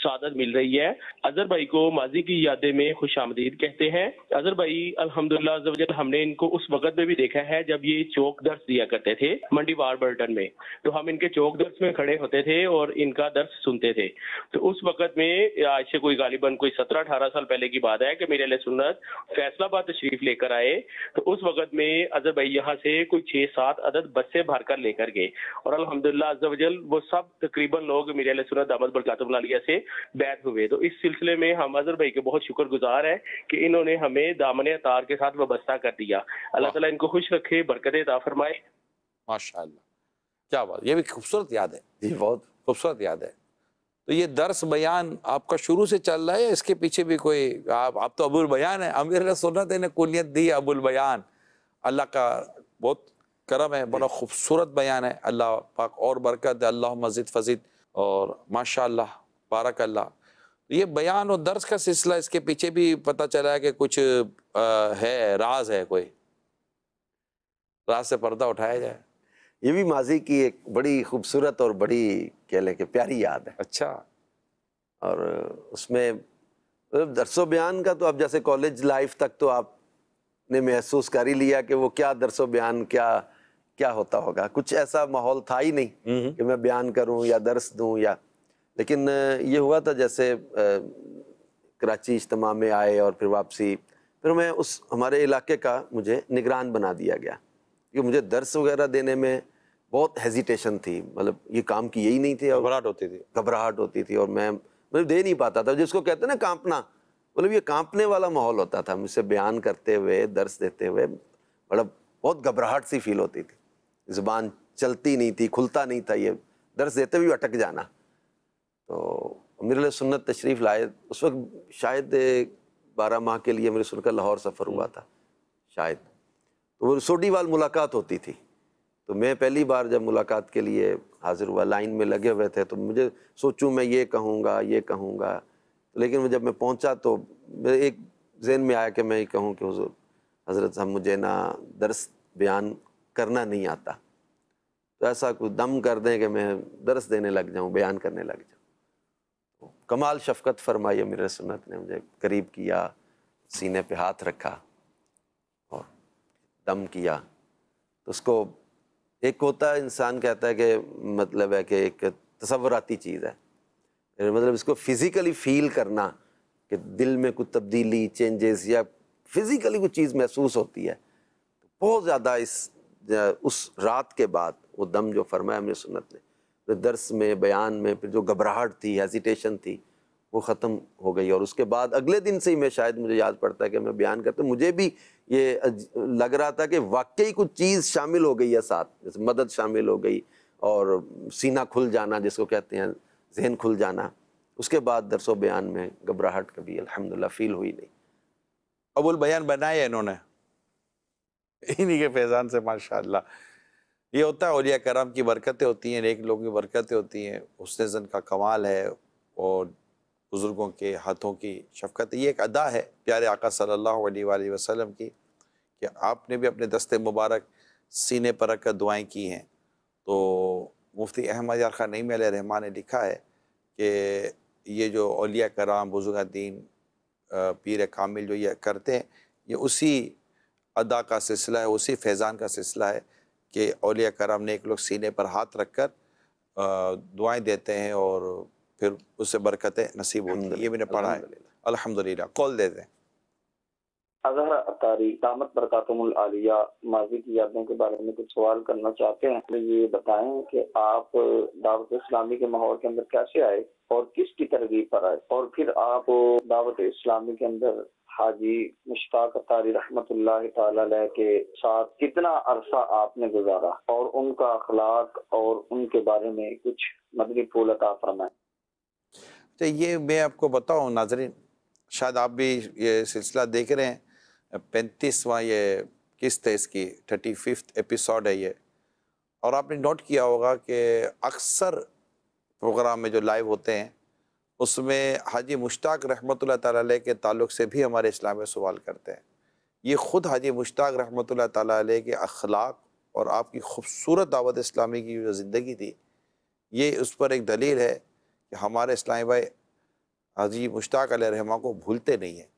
शादत मिल रही है अजहर भाई को माजी की यादें में खुश आमदीद कहते हैं अजहर भाई अलहमदिल्ला हमने इनको उस वक्त में भी देखा है जब ये चौक दर्श दिया करते थे मंडी वार बर्टन में तो हम इनके चौक दर्श में खड़े होते थे और इनका दर्श सुनते थे तो उस वक्त में आज से कोई गालिबन कोई सत्रह अठारह साल पहले की बात है कि मेरे लिए सुन्नत फैसलाबाद तशरीफ लेकर आए तो उस वक्त में में यहाँ से कोई छह सात अदद बसें भरकर लेकर गए और अलहमदिल्ला अजल वो सब तकरीबन लोग मीरा सुनत दामद बरकातुल्लिया से बैठ हुए तो इस सिलसिले में हम अजहर भाई के बहुत शुक्र गुजार है की इन्होंने हमें दामन तार के साथ वाबस्ता कर दिया अल्लाह तला इनको खुश रखे बरकत दा फरमाए माशा क्या बात ये भी खूबसूरत याद है ये बहुत खूबसूरत याद है तो ये दर्स बयान आपका शुरू से चल रहा है इसके पीछे भी कोई आप आप तो अबुल बयान है अमीर सुन्नत ने कुलियत दी अबुल बयान अल्लाह का बहुत करम है बड़ा खूबसूरत बयान है अल्लाह पाक और बरकत है अल्लाह मस्जिद फजीद और माशा बारक अल्लाह तो ये बयान और दर्ज का सिलसिला इसके पीछे भी पता चला है कि कुछ आ, है राज है कोई राज से पर्दा उठाया जाए ये भी माजी की एक बड़ी खूबसूरत और बड़ी कह लें कि प्यारी याद है अच्छा और उसमें दरसो बयान का तो आप जैसे कॉलेज लाइफ तक तो आप ने महसूस कर ही लिया कि वो क्या दरसो बयान क्या क्या होता होगा कुछ ऐसा माहौल था ही नहीं, नहीं। हम्म। कि मैं बयान करूं या दर्स दूं या लेकिन ये हुआ था जैसे कराची इज्तम में आए और फिर वापसी फिर मैं उस हमारे इलाके का मुझे निगरान बना दिया गया क्योंकि मुझे दर्श वगैरह देने में बहुत हेजिटेशन थी मतलब ये काम की यही नहीं थी घबराहट होती थी घबराहट होती थी और मैं मतलब दे नहीं पाता था जिसको कहते ना कांपना मतलब ये कांपने वाला माहौल होता था मुझसे बयान करते हुए दर्श देते हुए मतलब बहुत घबराहट सी फील होती थी ज़ुबान चलती नहीं थी खुलता नहीं था ये दर्श देते हुए अटक जाना तो मेरे लिए सुन्नत तशरीफ़ लाए उस वक्त शायद बारह माह के लिए मेरे सुनकर लाहौर सफ़र हुआ था शायद तो वो वाल मुलाकात होती थी तो मैं पहली बार जब मुलाकात के लिए हाज़िर हुआ लाइन में लगे हुए थे तो मुझे सोचूं मैं ये कहूँगा ये कहूँगा लेकिन जब मैं पहुंचा तो मेरे एक जहन में आया कि मैं ये कहूँ कि हजूर हज़रत साहब मुझे ना दर्स बयान करना नहीं आता तो ऐसा कुछ दम कर दें कि मैं दर्स देने लग जाऊँ बयान करने लग जाऊँ कमाल शफकत फरमाई मेरे सुन्नत ने मुझे करीब किया सीने पे हाथ रखा और दम किया तो उसको एक होता है इंसान कहता है कि मतलब है कि एक तस्वराती चीज़ है मतलब इसको फिज़िकली फील करना कि दिल में कुछ तब्दीली चेंजेस या फिज़िकली कुछ चीज़ महसूस होती है तो बहुत ज़्यादा इस उस रात के बाद वो दम जो फरमाया हमने सुनत ने फिर दर्स में बयान में फिर जो घबराहट थी हेजिटेशन थी वो ख़त्म हो गई और उसके बाद अगले दिन से ही मैं शायद मुझे याद पड़ता है कि मैं बयान करता मुझे भी ये लग रहा था कि वाकई कुछ चीज़ शामिल हो गई है साथ जैसे मदद शामिल हो गई और सीना खुल जाना जिसको कहते हैं जहन खुल जाना उसके बाद दरसो बयान में घबराहट कभी अलहमदिल्ला फील हुई नहीं अबुल बयान बनाए इन्होंने इन्हीं के फैज़ान से माशा ये होता है ओलिया कराम की बरकतें होती हैं नेक लोगों की बरकतें होती हैं उसने जन का कमाल है और बुज़ुर्गों के हाथों की शफकत ये एक अदा है प्यारे आका सल्लल्लाहु अलैहि वसल्लम की कि आपने भी अपने दस्ते मुबारक सीने पर रख कर दुआएँ की हैं तो मुफ्ती अहमद यार खान नईम रहमान ने लिखा है कि ये जो अलिया कराम दीन पीर कामिल जो ये करते हैं ये उसी अदा का सिलसिला है उसी फैज़ान का सिलसिला है कि अलिया कराम ने एक लोग सीने पर हाथ रख कर दुआएँ देते हैं और फिर उससे बरकतें नसीब होती हैं ये मैंने पढ़ा है अलहमदिल्ला कॉल देते हैं अजहर अतारी दामद बरकातुल आलिया माजी की यादों के बारे में कुछ सवाल करना चाहते हैं तो ये बताएं कि आप दावत इस्लामी के माहौल के अंदर कैसे आए और किसकी तरगीब पर आए और फिर आप दावत इस्लामी के अंदर हाजी मुश्ताक अतारी रहमत के साथ कितना अरसा आपने गुजारा और उनका अखलाक और उनके बारे में कुछ मदनी फूल अता फरमाए तो ये मैं आपको बताऊँ नाजरीन शायद आप भी ये सिलसिला देख रहे हैं पैंतीसवा ये किस्त है इसकी थर्टी फिफ्थ एपिसोड है ये और आपने नोट किया होगा कि अक्सर प्रोग्राम में जो लाइव होते हैं उसमें हाजी मुश्ताक रहमत ताली के ताल्लुक से भी हमारे इस्लाम में सवाल करते हैं ये ख़ुद हाजी मुश्ताक रहमत ताली के अखलाक और आपकी खूबसूरत दावत इस्लामी की जो ज़िंदगी थी ये उस पर एक दलील है कि हमारे इस्लामी भाई हाजी मुश्ताक रहमा को भूलते नहीं हैं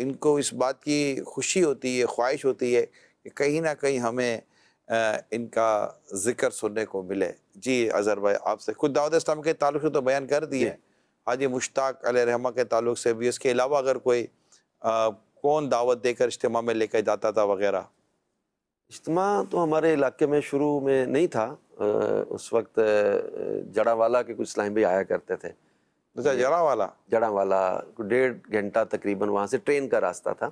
इनको इस बात की खुशी होती है ख्वाहिश होती है कि कहीं ना कहीं हमें इनका जिक्र सुनने को मिले जी अजहर भाई आपसे खुद दाऊद इस्लाम के ताल्लुक से तो बयान कर दिए हाजी मुश्ताक रहमा के ताल्लुक से भी इसके अलावा अगर कोई आ, कौन दावत देकर इज्तम में लेकर जाता था वगैरह इज्तम तो हमारे इलाके में शुरू में नहीं था उस वक्त जड़ावाला के कुछ इस्लाम भी आया करते थे अच्छा जड़ा वाला जड़ा वाला डेढ़ घंटा तकरीबन वहाँ से ट्रेन का रास्ता था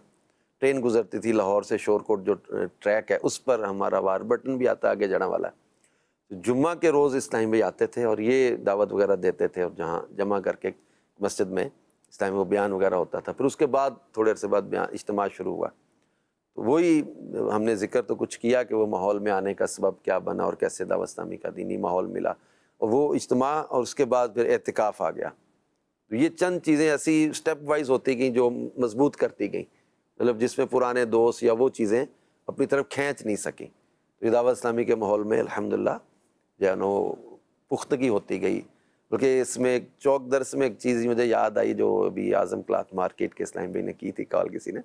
ट्रेन गुजरती थी लाहौर से शोरकोट जो ट्रैक है उस पर हमारा वार बटन भी आता आगे जड़ा वाला जुम्मा के रोज़ टाइम भी आते थे और ये दावत वगैरह देते थे और जहाँ जमा करके मस्जिद में टाइम वो बयान वगैरह होता था फिर उसके बाद थोड़े अरसे बाद बयान इज्तम शुरू हुआ तो वही हमने जिक्र तो कुछ किया कि वो माहौल में आने का सबब क्या बना और कैसे दावस्तामी का दीनी माहौल मिला और वो इज्तम और उसके बाद फिर एहतिकाफ़ आ गया तो ये चंद चीज़ें ऐसी स्टेप वाइज होती गई जो मजबूत करती गई मतलब जिसमें पुराने दोस्त या वो चीज़ें अपनी तरफ खींच नहीं सकें तो दावत इस्लामी के माहौल में अलहमदिल्ला जो पुख्तगी होती गई बल्कि इसमें एक चौक दर्स में एक चीज़ मुझे याद आई जो अभी आज़म क्लाथ मार्केट के इस्लाम भाई ने की थी कॉल किसी ने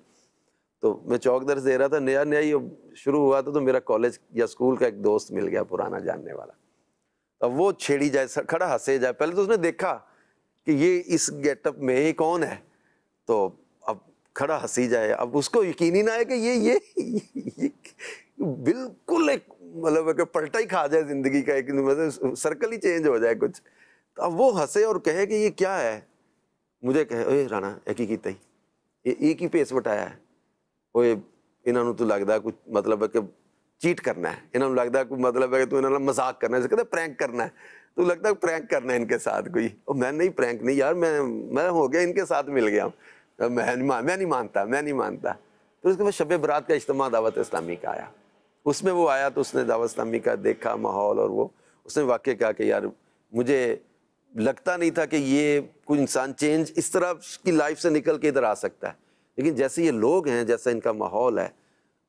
तो मैं चौक दर्स दे रहा था नया नया ये शुरू हुआ था तो मेरा कॉलेज या स्कूल का एक दोस्त मिल गया पुराना जानने वाला अब वो छेड़ी जाए खड़ा हंसे जाए पहले तो उसने देखा कि ये इस गेटअप में ही कौन है तो अब खड़ा हंसी जाए अब उसको यकीन ही ना आए कि ये ये, ये बिल्कुल एक मतलब पलटा ही खा जाए ज़िंदगी का एक मतलब सर्कल ही चेंज हो जाए कुछ तो अब वो हंसे और कहे कि ये क्या है मुझे कहे ओए राणा एक ही कीता ही ये एक ही पेस बटाया है ओए इन्हों तो लगता कुछ मतलब कि चीट करना है इन्हों लगता कोई मतलब है कि तू इन्हों मजाक करना है कहते प्रैंक करना है तो लगता है प्रैंक करना है इनके साथ कोई और मैं नहीं प्रैंक नहीं यार मैं मैं हो गया इनके साथ मिल गया तो मैं नहीं मैं नहीं मानता मैं नहीं मानता तो उसके बाद शब बरात का इज्तम दावत इस्लामी का आया उसमें वो आया तो उसने दावत इस्लामी का देखा माहौल और वो उसने वाक्य कहा कि यार मुझे लगता नहीं था कि ये कोई इंसान चेंज इस तरह की लाइफ से निकल के इधर आ सकता है लेकिन जैसे ये लोग हैं जैसा इनका माहौल है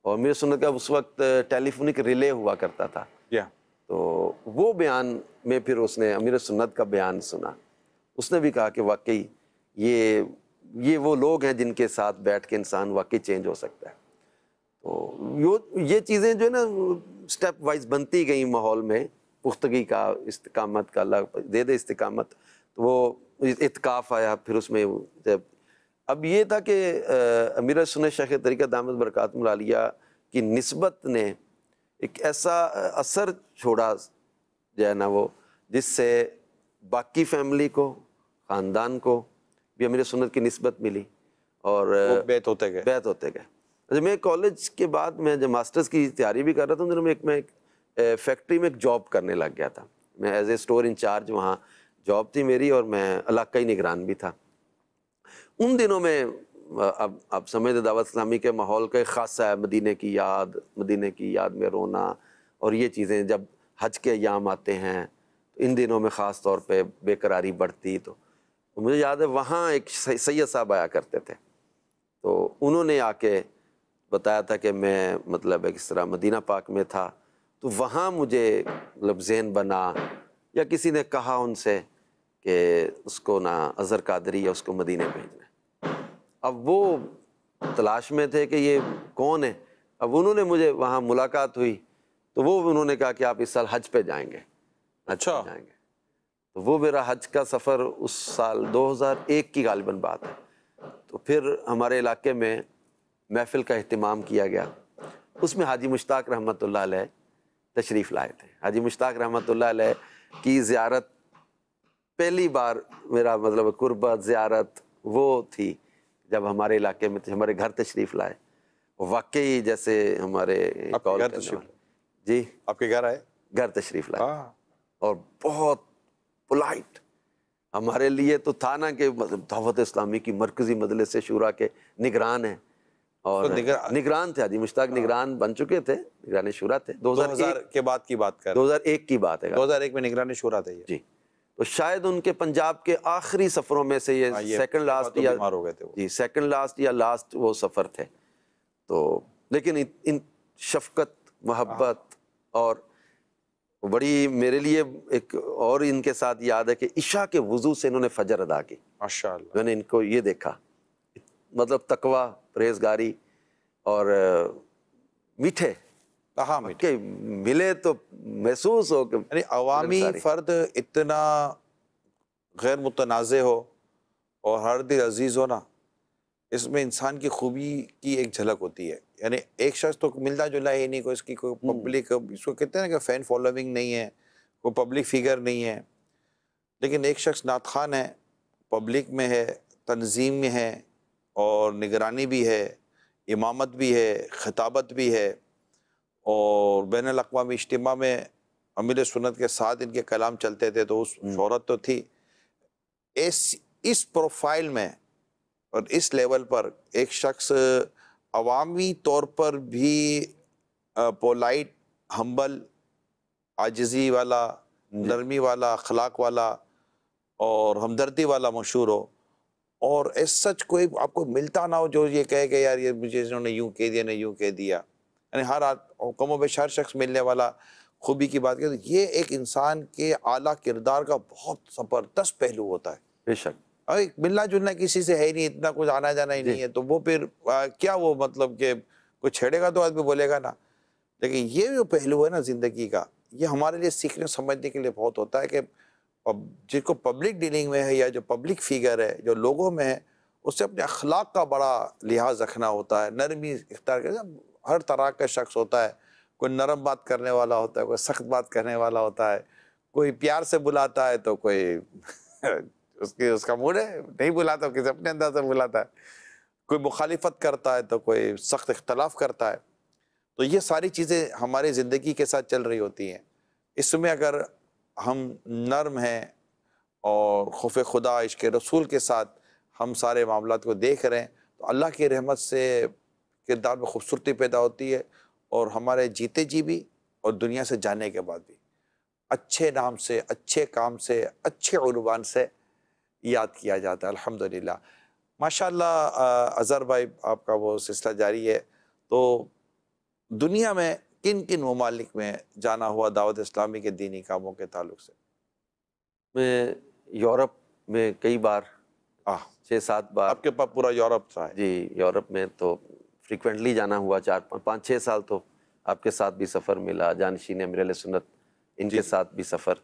और मेरे सुनने का उस वक्त टेलीफोनिक रिले हुआ करता था yeah. तो वो बयान में फिर उसने अमीर सुन्नत का बयान सुना उसने भी कहा कि वाकई ये ये वो लोग हैं जिनके साथ बैठ के इंसान वाकई चेंज हो सकता है तो यो ये चीज़ें जो है ना स्टेप वाइज बनती गई माहौल में पुख्तगी का इस्तकामत का अल्लाह दे दे इस्तकामत तो वो इतकाफ़ आया फिर उसमें जब अब ये था कि अमीर सुन शेख तरीक़ा दामद बरकत मलालिया की नस्बत ने एक ऐसा असर छोड़ा जो है ना वो जिससे बाकी फैमिली को ख़ानदान को भी अमीर सुनत की नस्बत मिली और बैत होते गए बैत होते गए अच्छा मैं कॉलेज के बाद मैं जब मास्टर्स की तैयारी भी कर रहा था उन दिनों में एक मैं एक फैक्ट्री में एक जॉब करने लग गया था मैं एज ए स्टोर इंचार्ज वहाँ जॉब थी मेरी और मैं इलाकई निगरान भी था उन दिनों में अब अब समय दावत इस्लामी के माहौल का एक ख़ासा है मदीने की याद मदीने की याद में रोना और ये चीज़ें जब हज के याम आते हैं तो इन दिनों में ख़ास तौर पे बेकरारी बढ़ती तो, तो मुझे याद है वहाँ एक सैयद साहब आया करते थे तो उन्होंने आके बताया था कि मैं मतलब एक तरह मदीना पाक में था तो वहाँ मुझे मतलब जहन बना या किसी ने कहा उनसे कि उसको ना अज़र कादरी या उसको मदीने भेजना अब वो तलाश में थे कि ये कौन है अब उन्होंने मुझे वहाँ मुलाकात हुई तो वो उन्होंने कहा कि आप इस साल हज पे जाएंगे अच्छा जाएंगे तो वो मेरा हज का सफ़र उस साल 2001 की गालिबा बात है तो फिर हमारे इलाके में महफिल का अहतमाम किया गया उसमें हाजी मुश्ताक रहमत तशरीफ़ लाए थे हाजी मुश्ताक रहमत लाला की ज़्यारत पहली बार मेरा मतलब कुर्बत ज़्यारत वो थी जब हमारे इलाके में थे तो हमारे घर तशरीफ़ लाए वाकई जैसे हमारे कॉल जी आपके घर आए घर तशरीफ़ लाए हाँ। और बहुत पोलाइट हमारे लिए तो था ना कि दावत इस्लामी की मरकज़ी से शूरा के निगरान है और तो निगरान, निगरान थे आजी मुश्ताक हाँ। निगरान बन चुके थे निगरानी शूरा थे 2001 के बाद की बात कर 2001 की बात है 2001 में निगरानी शूरा थे जी तो शायद उनके पंजाब के आखिरी सफ़रों में से ये, सेकंड हाँ, लास्ट या हो गए थे जी सेकंड लास्ट या लास्ट वो सफ़र थे तो लेकिन इन, इन शफकत मोहब्बत और बड़ी मेरे लिए एक और इनके साथ याद है कि ईशा के वज़ू से इन्होंने फजर अदा की माशाल्लाह मैंने इनको ये देखा मतलब तकवा परहेजगारी और मीठे हाँ के मिले तो महसूस हो कि अवामी फ़र्द इतना गैर मुतनाज़ हो और हर दिल अजीज़ हो ना इसमें इंसान की खूबी की एक झलक होती है यानी एक शख्स तो मिलता जुला ही नहीं कोई इसकी कोई हम्म। पब्लिक इसको कहते हैं ना कि फ़ैन फॉलोइंग नहीं है कोई पब्लिक फिगर नहीं है लेकिन एक शख्स नात खान है पब्लिक में है तंजीम में है और निगरानी भी है इमामत भी है खिताबत भी है और बैन अवी इज्तम में अमीर सुनत के साथ इनके कलाम चलते थे तो उस हम्म। शहरत तो थी इस इस प्रोफाइल में और इस लेवल पर एक शख्स अवामी तौर पर भी पोलाइट हम्बल आजजी वाला नरमी वाला अखलाक वाला और हमदर्दी वाला मशहूर हो और इस सच कोई आपको मिलता ना हो जो ये कहे कि यार ये मुझे इन्होंने यूँ कह दिया ने यूँ कह दिया यानी हर कौमों बेश हर शख्स मिलने वाला खूबी की बात करें तो ये एक इंसान के आला किरदार का बहुत ज़बरदस्त पहलू होता है बेशक अरे मिलना जुलना किसी से है ही नहीं इतना कुछ आना जाना ही नहीं है तो वो फिर आ, क्या वो मतलब कि कुछ छेड़ेगा तो आदमी बोलेगा ना लेकिन ये जो पहलू है ना ज़िंदगी का ये हमारे लिए सीखने समझने के लिए बहुत होता है कि जिसको पब्लिक डीलिंग में है या जो पब्लिक फिगर है जो लोगों में है उससे अपने अखलाक का बड़ा लिहाज रखना होता है नरमी इख्तार कर हर तरह का शख्स होता है कोई नरम बात करने वाला होता है कोई सख्त बात करने वाला होता है कोई प्यार से बुलाता है तो कोई उसकी उसका मूड है नहीं बुलाता किसी अपने अंदाज से बुलाता है कोई मुखालिफत करता है तो कोई सख्त इख्तलाफ करता है तो ये सारी चीज़ें हमारी ज़िंदगी के साथ चल रही होती हैं इसमें अगर हम नर्म हैं और खुफ खुदा इश्क रसूल के साथ हम सारे मामला को देख रहे हैं तो अल्लाह की रहमत से किरदार में खूबसूरती पैदा होती है और हमारे जीते जी भी और दुनिया से जाने के बाद भी अच्छे नाम से अच्छे काम से अच्छे उनवान से याद किया जाता है अल्हम्दुलिल्लाह माशाल्लाह अज़हर भाई आपका वो सिलसिला जारी है तो दुनिया में किन किन ममालिक में जाना हुआ दावत इस्लामी के दीनी कामों के ताल्लुक से मैं यूरोप में कई बार छः सात बार आपके पास पूरा यूरोप था जी यूरोप में तो फ्रिक्वेंटली जाना हुआ चार पाँच छः साल तो आपके साथ भी सफ़र मिला जानशीन अमरल सुनत इनके साथ भी सफ़र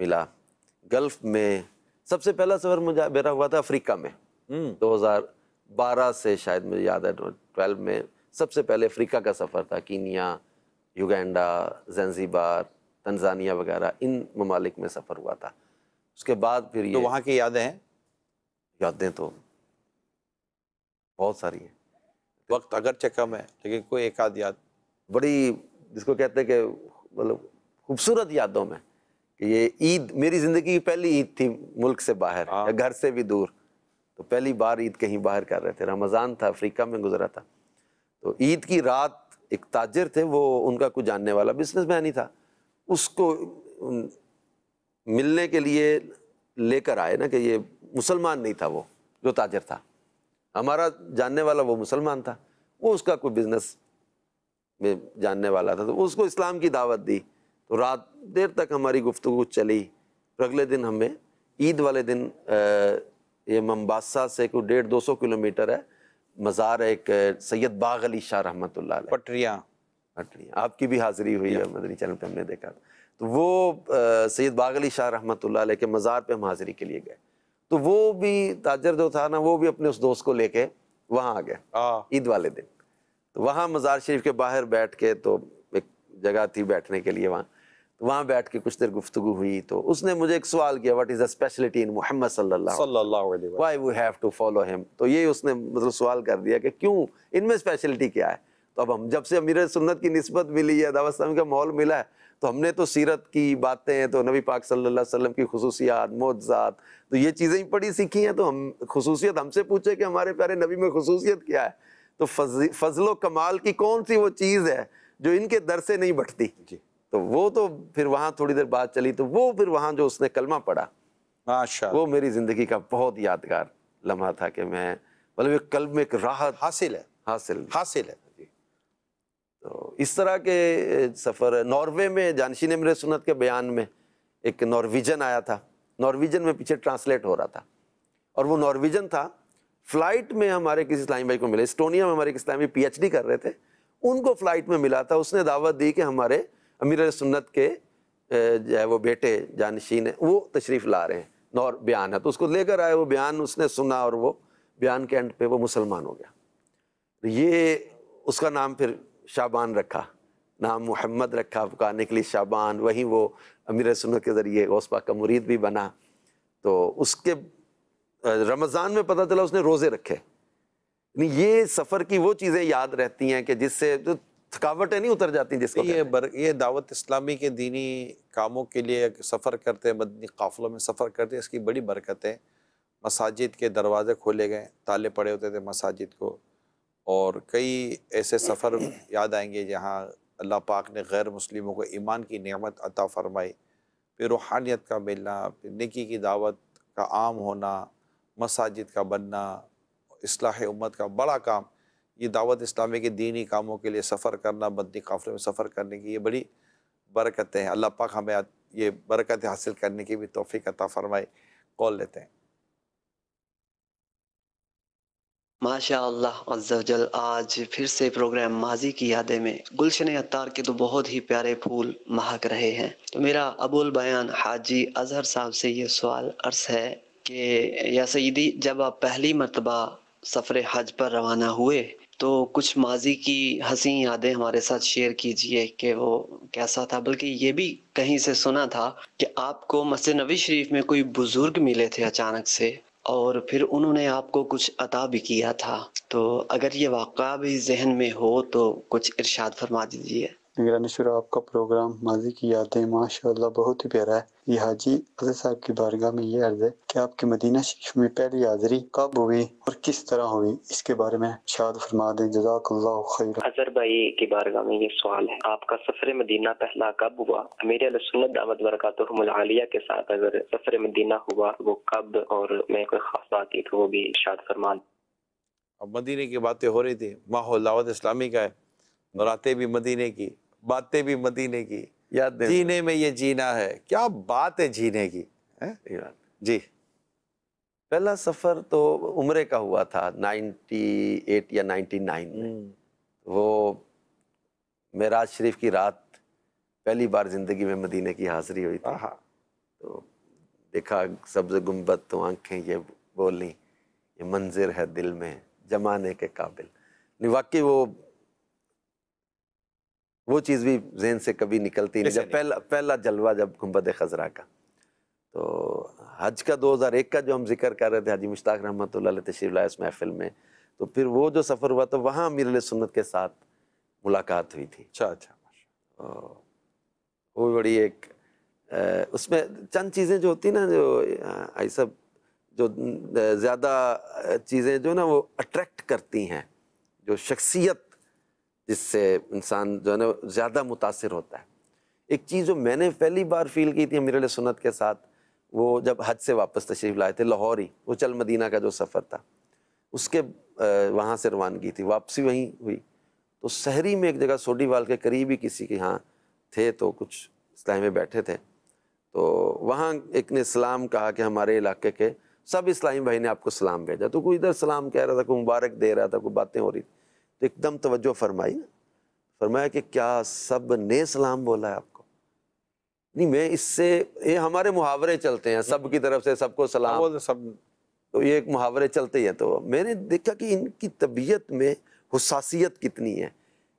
मिला गल्फ़ में सबसे पहला सफ़र मुझे मेरा हुआ था अफ्रीका में 2012 हम्म। से शायद मुझे याद है ट्वेल्व में सबसे पहले अफ्रीका का सफ़र था कीनिया युगेंडा जनजीबार तंजानिया वगैरह इन ममालिक में सफ़र हुआ था उसके बाद फिर तो ये तो वहाँ की यादें हैं यादें तो बहुत सारी हैं वक्त अगरचे कम है लेकिन कोई एक आध याद बड़ी जिसको कहते हैं कि मतलब खूबसूरत यादों में कि ये ईद मेरी ज़िंदगी की पहली ईद थी मुल्क से बाहर हाँ। या घर से भी दूर तो पहली बार ईद कहीं बाहर कर रहे थे रमज़ान था अफ्रीका में गुजरा था तो ईद की रात एक ताजर थे वो उनका कुछ जानने वाला मैन ही था उसको मिलने के लिए लेकर आए ना कि ये मुसलमान नहीं था वो जो ताजर था हमारा जानने वाला वो मुसलमान था वो उसका कोई बिजनेस में जानने वाला था तो उसको इस्लाम की दावत दी तो रात देर तक हमारी गुफ्तु चली फिर अगले दिन हमें ईद वाले दिन आ, ये मम्बासा से कोई डेढ़ दो सौ किलोमीटर है मज़ार एक सैयद बाग अली शाह रहमत पटरिया पटरिया आपकी भी हाजिरी हुई है मदनी चैनल पे हमने देखा तो वो सैयद बाग अली शाह रहमत के मज़ार पे हम हाजिरी के लिए गए तो वो भी ताजर जो था ना वो भी अपने उस दोस्त को लेके वहाँ आ गया ईद वाले दिन तो वहाँ मज़ार शरीफ के बाहर बैठ के तो एक जगह थी बैठने के लिए वहाँ तो वहाँ बैठ के कुछ देर गुफ्तु हुई तो उसने मुझे एक सवाल किया what is the speciality in Muhammad why we have to follow him तो ये उसने मतलब सवाल कर दिया कि क्यों इनमें स्पेशलिटी क्या है तो अब हम जब से अमीर सुन्नत की नस्बत मिली है दावा का माहौल मिला है तो हमने तो सीरत की बातें तो नबी पाक सल्लल्लाहु अलैहि वसल्लम की खसूसियात मोजात तो ये चीज़ें ही पढ़ी सीखी हैं तो हम खसूसियत हमसे पूछे कि हमारे प्यारे नबी में खसूसियत क्या है तो फज फजल कमाल की कौन सी वो चीज़ है जो इनके दर से नहीं बटती तो वो तो फिर वहाँ थोड़ी देर बाद चली तो वो फिर वहाँ जो उसने कलमा पढ़ा माशा वो मेरी ज़िंदगी का बहुत यादगार लम्हा था कि मैं मतलब कल्ब में एक राहत हासिल है हासिल हासिल है इस तरह के सफ़र नॉर्वे में जानशीन मेरे सुनत के बयान में एक नॉर्विजन आया था नॉर्वीजन में पीछे ट्रांसलेट हो रहा था और वो नॉर्वीजन था फ्लाइट में हमारे किसी इस्लामी भाई को मिले स्टोनिया में हमारे किसी इस्लामी पीएचडी कर रहे थे उनको फ्लाइट में मिला था उसने दावत दी कि हमारे अमीर सुन्नत के जो है वो बेटे जानशीन है वो तशरीफ़ ला रहे हैं नौर बयान है तो उसको लेकर आए वो बयान उसने सुना और वो बयान के एंड पे वो मुसलमान हो गया ये उसका नाम फिर शाबान रखा नाम मोहम्मद रखा पुकार निकली शाबान वहीं वो अमीर सुनत के ज़रिए गौसपा का मुरीद भी बना तो उसके रमज़ान में पता चला उसने रोज़े रखे ये सफ़र की वो चीज़ें याद रहती हैं कि जिससे तो थकावटें नहीं उतर जाती जिसको ये बर, ये दावत इस्लामी के दीनी कामों के लिए सफ़र करते हैं मदनी काफ़िलों में सफ़र करते हैं इसकी बड़ी बरकत है मसाजिद के दरवाज़े खोले गए ताले पड़े होते थे मसाजिद को और कई ऐसे सफ़र याद आएंगे जहाँ अल्लाह पाक ने गैर मुस्लिमों को ईमान की नेमत अता फरमाई फिर रूहानियत का मिलना फिर निकी की दावत का आम होना मसाजिद का बनना असलाह उम्मत का बड़ा काम ये दावत इस्लामी के दीनी कामों के लिए सफ़र करना बदनी काफ़िले में सफ़र करने की ये बड़ी बरकतें हैं अल्लाह पाक हमें ये बरकतें हासिल करने की भी तोफ़ी अता फ़रमाए कॉल लेते हैं माशा अज्जल आज फिर से प्रोग्राम माजी की यादें में गुलशन अत्तार के तो बहुत ही प्यारे फूल महक रहे हैं तो मेरा अबुल बयान हाजी अजहर साहब से ये सवाल अर्ज है कि या सईदी जब आप पहली मरतबा सफ़र हज पर रवाना हुए तो कुछ माजी की हंसी यादें हमारे साथ शेयर कीजिए कि वो कैसा था बल्कि ये भी कहीं से सुना था कि आपको मस्जिद नबी शरीफ में कोई बुज़ुर्ग मिले थे अचानक से और फिर उन्होंने आपको कुछ अता भी किया था तो अगर ये वाक़ा भी जहन में हो तो कुछ इरशाद फरमा दीजिए निगरानी शुरा आपका प्रोग्राम माजी की यादें माशाल्लाह बहुत ही प्यारा है ये हाजी अजय साहब की बारगाह में ये अर्ज है कि आपकी मदीना शरीफ में पहली हाजरी कब हुई और किस तरह हुई इसके बारे में शाद फरमा दें जजाकल्ला खैर अजहर भाई की बारगाह में ये सवाल है आपका सफर मदीना पहला कब हुआ मेरे सुन्नत दामद आलिया के साथ अगर सफर मदीना हुआ वो कब और मैं कोई खास बात की तो वो भी शाद फरमा अब मदीने की बातें हो रही थी माहौल दावत इस्लामी का है नराते भी मदीने की बातें भी मदीने की याद जीने में ये जीना है क्या बात है जीने की है? जी पहला सफ़र तो उम्र का हुआ था 98 या 99 में हम्म। वो मेराज शरीफ की रात पहली बार ज़िंदगी में मदीने की हाज़िरी हुई थी तो देखा सब्ज़ गुम्बद तो आंखें ये बोली ये मंजिर है दिल में जमाने के काबिल नहीं वाकई वो वो चीज़ भी जहन से कभी निकलती नहीं जब पहला पहला जलवा जब गुम्बद खजरा का तो हज का 2001 का जो हम जिक्र कर रहे थे हाजी मुश्ताक रहमत तशरी लाए उस महफिल में तो फिर वो जो सफ़र हुआ तो वहाँ अमीर सुन्नत के साथ मुलाकात हुई थी अच्छा अच्छा तो वो बड़ी एक उसमें चंद चीज़ें जो होती ना जो आई सब जो ज़्यादा चीज़ें जो ना वो अट्रैक्ट करती हैं जो शख्सियत जिससे इंसान जो है ना ज़्यादा मुतासर होता है एक चीज़ जो मैंने पहली बार फील की थी मेरे सुनत के साथ वो जब हज से वापस तशरीफ़ लाए थे लाहौर ही वो चल मदीना का जो सफ़र था उसके वहाँ से रवानगी थी वापसी वहीं हुई तो शहरी में एक जगह सोडीवाल के करीब ही किसी के यहाँ थे तो कुछ इस्लाम में बैठे थे तो वहाँ एक ने इस्लाम कहा कि हमारे इलाके के सब इस्लामी भाई ने आपको सलाम भेजा तो कोई इधर सलाम कह रहा था कोई मुबारक दे रहा था कोई बातें हो रही थी तो एकदम तवज्जो फरमाई ना फरमाया कि क्या सब ने सलाम बोला है आपको नहीं मैं इससे ये हमारे मुहावरे चलते हैं सब की तरफ से सबको सलाम तो सब तो ये एक मुहावरे चलते हैं तो मैंने देखा कि इनकी तबीयत में हुसासियत कितनी है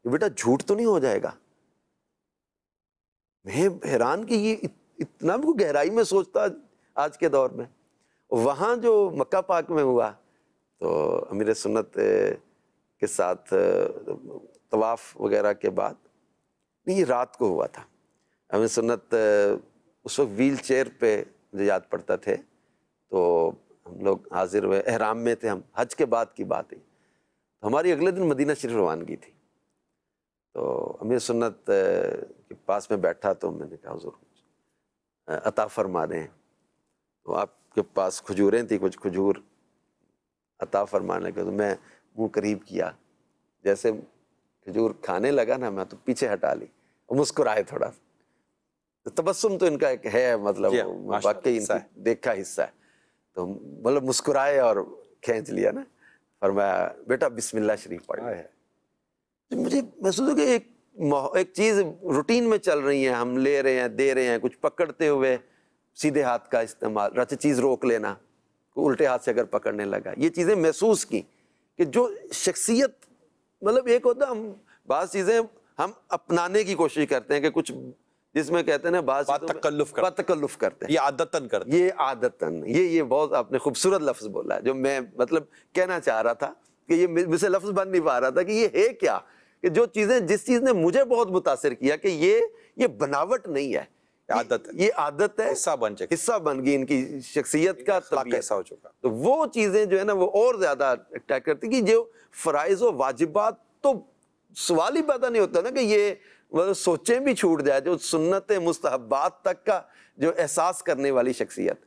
बेटा झूठ तो नहीं हो जाएगा मैं हैरान कि ये इतना भी गहराई में सोचता आज के दौर में वहाँ जो मक्का पाक में हुआ तो अमीर सुन्नत के साथ तवाफ़ वगैरह के बाद नहीं रात को हुआ था हमें सुन्नत उस वक्त व्हील चेयर पर मुझे याद पड़ता थे तो हम लोग हाजिर हुए अहराम में थे हम हज के बाद की बात है तो हमारी अगले दिन मदीना शरीफ रवानगी थी तो अमीर सुन्नत के पास में बैठा तो मैंने कहा ज़रूर अता फरमा रहे हैं तो आपके पास खजूरें थी कुछ खजूर अता फरमाने के तो मैं मुंह करीब किया जैसे खजूर खाने लगा ना मैं तो पीछे हटा ली और मुस्कुराए थोड़ा तो तबस्सुम तो इनका एक है मतलब वाकई इनका हिस्सा है तो मतलब मुस्कुराए और खींच लिया ना फरमाया बेटा बिस्मिल्लाह शरीफ पढ़ है तो मुझे महसूस हो गया एक एक चीज़ रूटीन में चल रही है हम ले रहे हैं दे रहे हैं कुछ पकड़ते हुए सीधे हाथ का इस्तेमाल रच चीज़ रोक लेना उल्टे हाथ से अगर पकड़ने लगा ये चीज़ें महसूस की कि जो शख्सियत मतलब एक होता हम बात चीज़ें हम अपनाने की कोशिश करते हैं कि कुछ जिसमें कहते हैं ना बात तकल्लुफ करते, तकल्लुफ करते हैं ये आदतन कर ये आदतन ये ये बहुत आपने खूबसूरत लफ्ज़ बोला है जो मैं मतलब कहना चाह रहा था कि ये मुझसे लफ्ज़ बन नहीं पा रहा था कि ये है क्या कि जो चीज़ें जिस चीज़ ने मुझे बहुत मुतासर किया कि ये ये बनावट नहीं है आदत है ये आदत है हिस्सा बन चुका हिस्सा बन गई इनकी शख्सियत का कैसा हो चुका तो वो चीज़ें जो है ना वो और ज़्यादा अट्रैक्ट करती कि जो फ़राइज़ और वाजिबात तो सवाल ही पैदा नहीं होता ना कि ये मतलब सोचे भी छूट जाए जो सुन्नत मुस्तहबात तक का जो एहसास करने वाली शख्सियत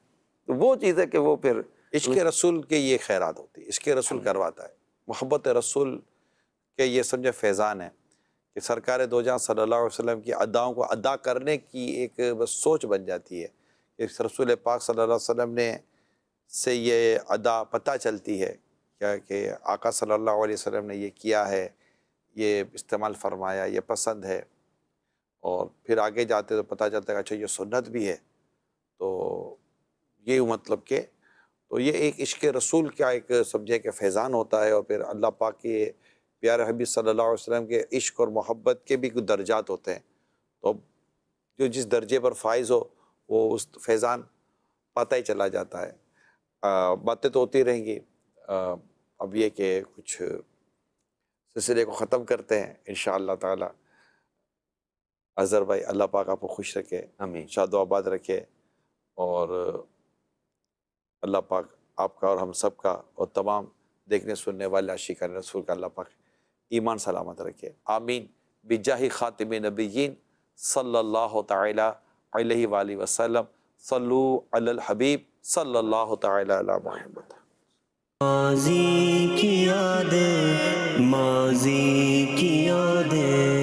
तो वो चीज़ है कि वो फिर इश्क रसूल के ये खैरात होती है इश्क रसूल करवाता है मोहब्बत रसूल के ये समझे फैज़ान है कि सरकार दो जहाँ सल्ला वसलम की अदाओं को अदा करने की एक बस सोच बन जाती है कि रसूल पाक सल्ला वसलम ने से ये अदा पता चलती है क्या कि आका सल्ला वसलम ने ये किया है ये इस्तेमाल फरमाया ये पसंद है और फिर आगे जाते तो पता चलता है अच्छा ये सुन्नत भी है तो ये मतलब के तो ये एक इश्क रसूल का एक समझे के फैज़ान होता है और फिर अल्लाह पाक के प्यार हबी सल्ला वसम के इश्क और मोहब्बत के भी कुछ दर्जात होते हैं तो जो जिस दर्जे पर फाइज हो वो उस फैज़ान पता ही चला जाता है बातें तो होती रहेंगी अब ये कि कुछ सिलसिले को ख़त्म करते हैं इन ताला अज़र भाई अल्लाह पाक आपको खुश रखे हमें शादो आबाद रखे और अल्लाह पाक आपका और हम सब का और तमाम देखने सुनने वाले आशिका रसूल का अल्लाह पाक ईमान सलामत रखे आमीन बिजाही ख़ातिम नबीन सल्ला तल वसलम सल्लू हबीब सल्ला तहमद माजी की यादें माजी की यादें